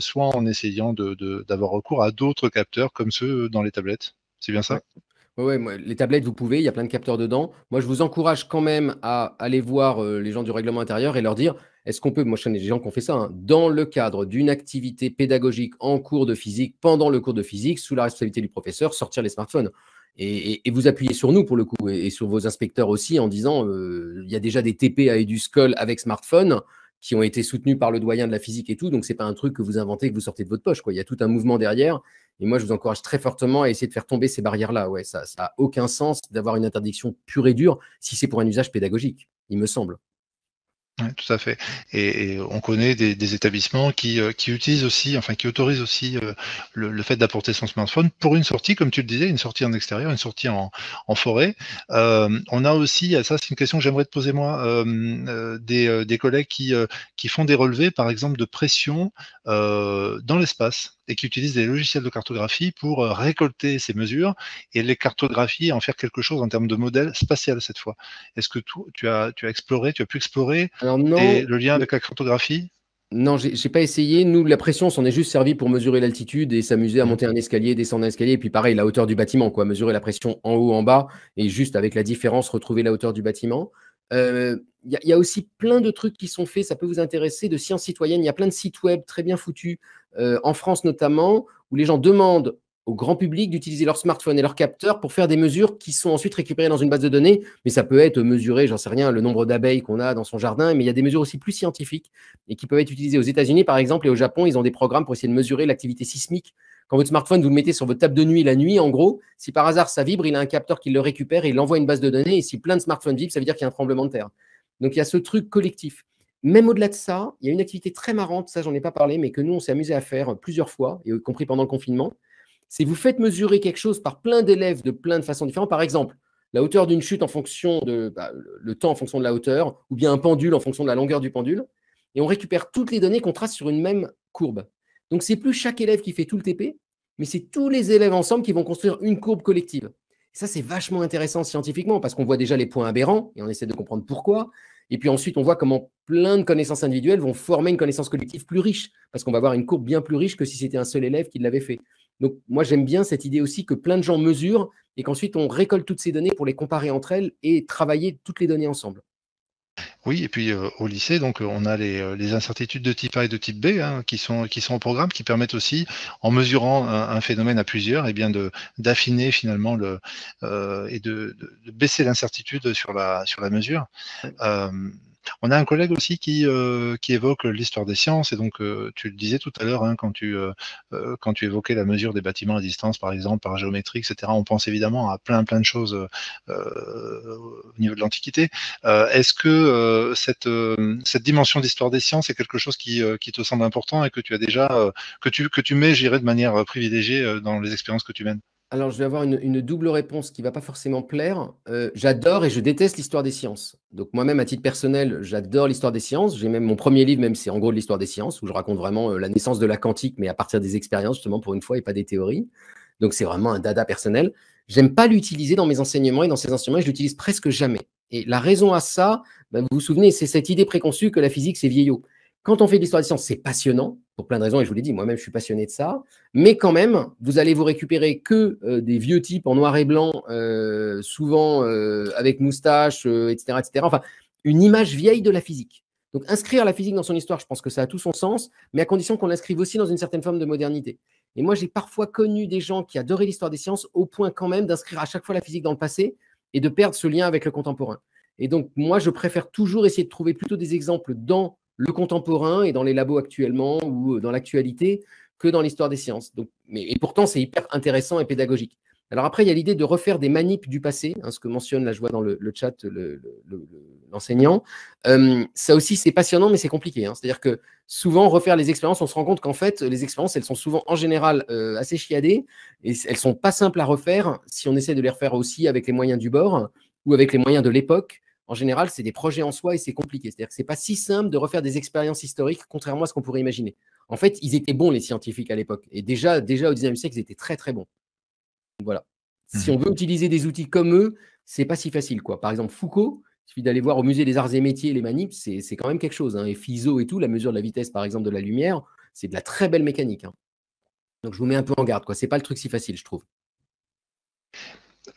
soit en essayant d'avoir recours à d'autres capteurs comme ceux dans les tablettes. C'est bien ça Oui, les tablettes, vous pouvez, il y a plein de capteurs dedans. Moi, je vous encourage quand même à aller voir les gens du règlement intérieur et leur dire est-ce qu'on peut, moi je connais des gens qui ont fait ça, hein, dans le cadre d'une activité pédagogique en cours de physique, pendant le cours de physique, sous la responsabilité du professeur, sortir les smartphones et, vous appuyez sur nous pour le coup et, sur vos inspecteurs aussi en disant euh, il y a déjà des TP à EduSchool avec smartphone qui ont été soutenus par le doyen de la physique et tout, donc c'est pas un truc que vous inventez, que vous sortez de votre poche. Quoi. Il y a tout un mouvement derrière et moi je vous encourage très fortement à essayer de faire tomber ces barrières-là. Ouais, ça n'a aucun sens d'avoir une interdiction pure et dure si c'est pour un usage pédagogique, il me semble tout à fait. Et, on connaît des, établissements euh, qui, utilisent aussi, enfin qui autorisent aussi euh, le, fait d'apporter son smartphone pour une sortie, comme tu le disais, une sortie en extérieur, une sortie en, forêt. Euh, on a aussi, ah, ça c'est une question que j'aimerais te poser moi, des, collègues qui, font des relevés, par exemple, de pression dans l'espace et qui utilisent des logiciels de cartographie pour euh, récolter ces mesures et les cartographier et en faire quelque chose en termes de modèle spatial cette fois. Est-ce que tu, tu, as, tu as exploré, tu as pu explorer le lien avec la cartographie non, je n'ai pas essayé. Nous, la pression, on s'en est juste servi pour mesurer l'altitude et s'amuser à mmh. monter un escalier, descendre un escalier, et puis pareil, la hauteur du bâtiment, quoi. Mesurer la pression en haut, en bas, et juste avec la différence, retrouver la hauteur du bâtiment. Il euh, y, a aussi plein de trucs qui sont faits, ça peut vous intéresser, de sciences citoyennes. Il y a plein de sites web très bien foutus, euh, en France notamment, où les gens demandent au grand public d'utiliser leur smartphone et leur capteur pour faire des mesures qui sont ensuite récupérées dans une base de données. Mais ça peut être mesurer, j'en sais rien, le nombre d'abeilles qu'on a dans son jardin, mais il y a des mesures aussi plus scientifiques et qui peuvent être utilisées aux États-Unis, par exemple, et au Japon, ils ont des programmes pour essayer de mesurer l'activité sismique quand votre smartphone, vous le mettez sur votre table de nuit la nuit, en gros, si par hasard ça vibre, il a un capteur qui le récupère et il envoie une base de données. Et si plein de smartphones vibrent, ça veut dire qu'il y a un tremblement de terre. Donc il y a ce truc collectif. Même au-delà de ça, il y a une activité très marrante, ça j'en ai pas parlé, mais que nous on s'est amusé à faire plusieurs fois, y compris pendant le confinement. C'est vous faites mesurer quelque chose par plein d'élèves de plein de façons différentes. Par exemple, la hauteur d'une chute en fonction de bah, le temps en fonction de la hauteur, ou bien un pendule en fonction de la longueur du pendule, et on récupère toutes les données qu'on trace sur une même courbe. Donc, c'est plus chaque élève qui fait tout le TP, mais c'est tous les élèves ensemble qui vont construire une courbe collective. Et ça, c'est vachement intéressant scientifiquement parce qu'on voit déjà les points aberrants et on essaie de comprendre pourquoi. Et puis ensuite, on voit comment plein de connaissances individuelles vont former une connaissance collective plus riche parce qu'on va avoir une courbe bien plus riche que si c'était un seul élève qui l'avait fait. Donc, moi, j'aime bien cette idée aussi que plein de gens mesurent et qu'ensuite on récolte toutes ces données pour les comparer entre elles et travailler toutes les données ensemble. Oui, et puis euh, au lycée, donc euh, on a euh, les, incertitudes de type A et de type B hein, qui, sont, qui sont au programme, qui permettent aussi, en mesurant un, phénomène à plusieurs, et eh bien de d'affiner finalement le et de, de, baisser l'incertitude sur la sur la mesure. On a un collègue aussi euh, qui, évoque l'histoire des sciences, et donc euh, tu le disais tout à l'heure, hein, quand, tu, euh, quand tu évoquais la mesure des bâtiments à distance, par exemple, par géométrie, etc., on pense évidemment à plein plein de choses au niveau de l'Antiquité. Est-ce que cette, cette dimension d'histoire des sciences est quelque chose qui, te semble important et que tu as déjà, que, tu, que tu mets, j'irais, de manière privilégiée dans les expériences que tu mènes alors, je vais avoir une, double réponse qui ne va pas forcément plaire. Euh, j'adore et je déteste l'histoire des sciences. Donc, moi-même, à titre personnel, j'adore l'histoire des sciences. J'ai même mon premier livre, même c'est en gros de l'histoire des sciences, où je raconte vraiment euh, la naissance de la quantique, mais à partir des expériences, justement, pour une fois, et pas des théories. Donc, c'est vraiment un dada personnel. J'aime pas l'utiliser dans mes enseignements et dans ces enseignements, je l'utilise presque jamais. Et la raison à ça, bah, vous vous souvenez, c'est cette idée préconçue que la physique, c'est vieillot. Quand on fait de l'histoire des sciences, c'est passionnant pour plein de raisons, et je vous l'ai dit, moi-même, je suis passionné de ça. Mais quand même, vous allez vous récupérer que euh, des vieux types en noir et blanc, euh, souvent euh, avec moustache, etc., etc. Enfin, une image vieille de la physique. Donc, inscrire la physique dans son histoire, je pense que ça a tout son sens, mais à condition qu'on l'inscrive aussi dans une certaine forme de modernité. Et moi, j'ai parfois connu des gens qui adoraient l'histoire des sciences au point quand même d'inscrire à chaque fois la physique dans le passé et de perdre ce lien avec le contemporain. Et donc, moi, je préfère toujours essayer de trouver plutôt des exemples dans le contemporain et dans les labos actuellement ou euh, dans l'actualité que dans l'histoire des sciences. Donc, mais, et pourtant, c'est hyper intéressant et pédagogique. Alors après, il y a l'idée de refaire des manips du passé, hein, ce que mentionne, la joie dans le, chat, l'enseignant. Euh, ça aussi, c'est passionnant, mais c'est compliqué. Hein. C'est-à-dire que souvent, refaire les expériences, on se rend compte qu'en fait, les expériences, elles sont souvent en général euh, assez chiadées, et elles sont pas simples à refaire si on essaie de les refaire aussi avec les moyens du bord ou avec les moyens de l'époque en général, c'est des projets en soi et c'est compliqué. C'est-à-dire que ce n'est pas si simple de refaire des expériences historiques, contrairement à ce qu'on pourrait imaginer. En fait, ils étaient bons, les scientifiques, à l'époque. Et déjà, déjà au 19 siècle, ils étaient très, très bons. voilà. Si mmh. on veut utiliser des outils comme eux, c'est pas si facile. quoi. Par exemple, Foucault, il suffit d'aller voir au musée des arts et métiers les manips, c'est quand même quelque chose. Hein. Et FISO et tout, la mesure de la vitesse, par exemple, de la lumière, c'est de la très belle mécanique. Hein. Donc, je vous mets un peu en garde. quoi. C'est pas le truc si facile, je trouve.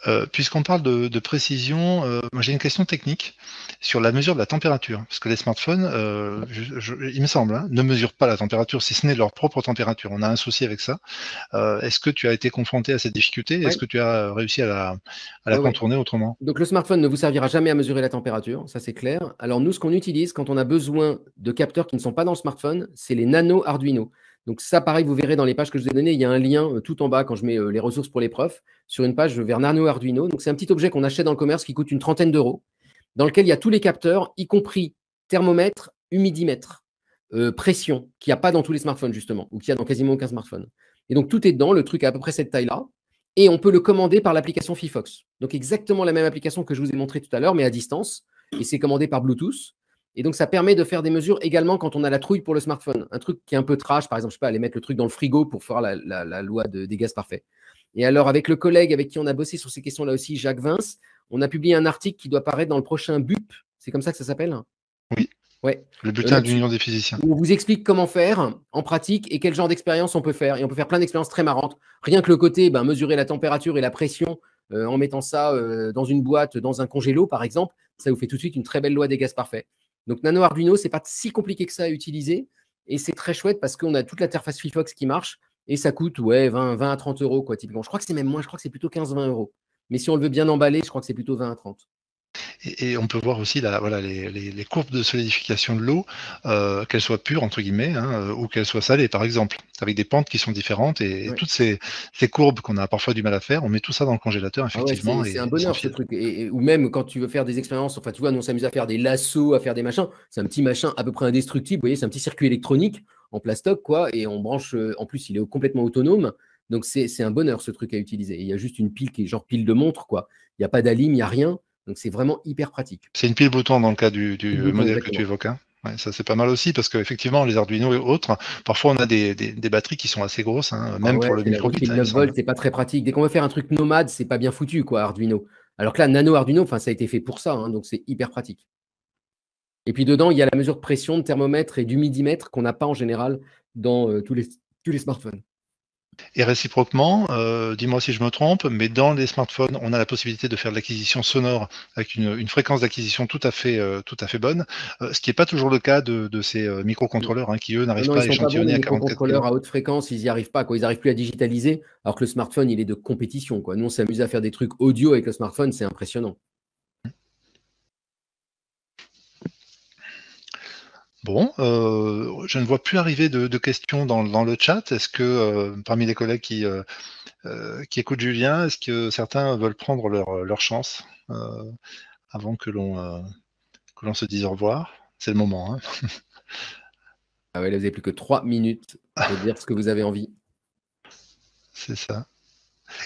Euh, puisqu'on parle de, précision, euh, j'ai une question technique sur la mesure de la température. Parce que les smartphones, euh, il me semble, hein, ne mesurent pas la température, si ce n'est leur propre température. On a un souci avec ça. Est-ce que tu as été confronté à cette difficulté Est-ce que tu as réussi à la, contourner autrement Donc le smartphone ne vous servira jamais à mesurer la température, ça c'est clair. Alors nous, ce qu'on utilise quand on a besoin de capteurs qui ne sont pas dans le smartphone, c'est les nano Arduino. Donc ça, pareil, vous verrez dans les pages que je vous ai données, il y a un lien euh, tout en bas quand je mets euh, les ressources pour les profs sur une page vers Narno Arduino. Donc c'est un petit objet qu'on achète dans le commerce qui coûte une trentaine d'euros, dans lequel il y a tous les capteurs, y compris thermomètre, humidimètre, euh, pression, qu'il n'y a pas dans tous les smartphones justement, ou qu'il y a dans quasiment aucun smartphone. Et donc tout est dedans, le truc à à peu près cette taille-là, et on peut le commander par l'application Fifox. Donc exactement la même application que je vous ai montrée tout à l'heure, mais à distance, et c'est commandé par Bluetooth. Et donc, ça permet de faire des mesures également quand on a la trouille pour le smartphone. Un truc qui est un peu trash, par exemple, je sais pas, aller mettre le truc dans le frigo pour faire la, loi des gaz parfaits. Et alors, avec le collègue avec qui on a bossé sur ces questions-là aussi, Jacques Vince, on a publié un article qui doit paraître dans le prochain BUP. C'est comme ça que ça s'appelle Oui. Ouais. Le euh, butin d'union de l'Union des physiciens. On vous explique comment faire en pratique et quel genre d'expérience on peut faire. Et on peut faire plein d'expériences très marrantes. Rien que le côté, ben, mesurer la température et la pression euh, en mettant ça euh, dans une boîte, dans un congélo, par exemple, ça vous fait tout de suite une très belle loi des gaz parfaits. Donc Nano Arduino, ce n'est pas si compliqué que ça à utiliser. Et c'est très chouette parce qu'on a toute l'interface FreeFox qui marche et ça coûte ouais, 20, à 30 euros, quoi, typiquement. Je crois que c'est même moins, je crois que c'est plutôt 15-20 euros. Mais si on le veut bien emballer, je crois que c'est plutôt 20 à 30. Et, on peut voir aussi les, courbes de solidification de l'eau, euh, qu'elles soient pures, entre guillemets, hein, euh, ou qu'elles soient salées, par exemple, avec des pentes qui sont différentes. Et, toutes ces, courbes qu'on a parfois du mal à faire, on met tout ça dans le congélateur, ah effectivement. c'est un bonheur, ce truc. Et, ou même quand tu veux faire des expériences, enfin, tu vois, on s'amuse à faire des lassos, à faire des machins. C'est un petit machin à peu près indestructible. Vous voyez, c'est un petit circuit électronique en plastoc, quoi. Et on branche, euh, en plus, il est complètement autonome. Donc, c'est un bonheur, ce truc à utiliser. Il y a juste une pile qui est genre pile de montre, quoi. Il n'y a pas d'alim, il n'y a rien. Donc c'est vraiment hyper pratique. C'est une pile bouton dans le cas du, modèle que tu évoques. Hein. ça c'est pas mal aussi parce qu'effectivement les Arduino et autres, parfois on a des, batteries qui sont assez grosses, hein, même ah pour le micro. 9 volts, c'est pas très pratique. Dès qu'on veut faire un truc nomade, c'est pas bien foutu quoi Arduino. Alors que là, Nano Arduino, ça a été fait pour ça, hein, donc c'est hyper pratique. Et puis dedans, il y a la mesure de pression, de thermomètre et d'humidimètre qu'on n'a pas en général dans euh, tous les smartphones. Et réciproquement, euh, dis-moi si je me trompe, mais dans les smartphones, on a la possibilité de faire de l'acquisition sonore avec une, fréquence d'acquisition tout à fait, euh, tout à fait bonne, euh, ce qui n'est pas toujours le cas de, ces microcontrôleurs hein, qui eux n'arrivent pas à échantillonner à haute fréquence, ils n'y arrivent pas, ils n'arrivent plus à digitaliser, alors que le smartphone, il est de compétition. Quoi. Nous, on s'amuse à faire des trucs audio avec le smartphone, c'est impressionnant. Bon, euh, je ne vois plus arriver de, questions dans, le chat. Est-ce que euh, parmi les collègues qui, euh, qui écoutent Julien, est-ce que certains veulent prendre leur, leur chance avant que l'on que l'on se dise au revoir C'est le moment. Hein ah ouais, là, vous n'avez plus que trois minutes pour dire ce que vous avez envie. *laughs* C'est ça.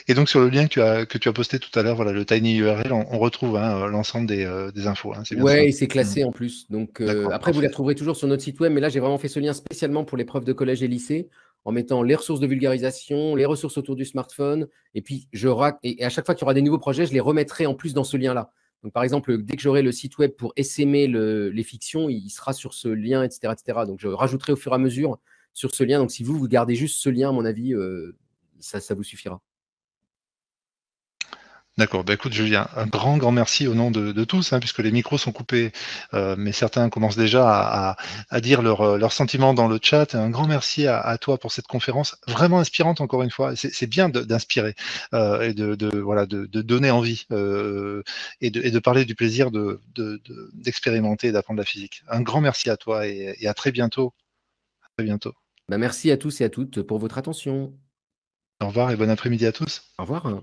Et donc sur le lien que tu as, posté tout à l'heure, voilà, le tiny URL, on, retrouve hein, euh, l'ensemble des, euh, infos. Hein, oui, c'est classé mm. en plus. Donc euh, après, vous les trouverez toujours sur notre site web, mais là j'ai vraiment fait ce lien spécialement pour les profs de collège et lycée, en mettant les ressources de vulgarisation, les ressources autour du smartphone, et puis je et à chaque fois qu'il y aura des nouveaux projets, je les remettrai en plus dans ce lien-là. Donc par exemple, dès que j'aurai le site web pour essaimer les fictions, il sera sur ce lien, etc., etc. Donc je rajouterai au fur et à mesure sur ce lien. Donc si vous, vous gardez juste ce lien, à mon avis, ça vous suffira. D'accord. Bah, écoute, Julien, un grand, grand merci au nom de, tous, hein, puisque les micros sont coupés, euh, mais certains commencent déjà à, dire leurs euh, sentiments dans le chat. Un grand merci à, toi pour cette conférence, vraiment inspirante encore une fois. C'est bien d'inspirer euh, et de, voilà, de, donner envie et, de, parler du plaisir d'expérimenter et d'apprendre la physique. Un grand merci à toi et, à très bientôt. À bientôt. Bah, merci à tous et à toutes pour votre attention. Au revoir et bon après-midi à tous. Au revoir.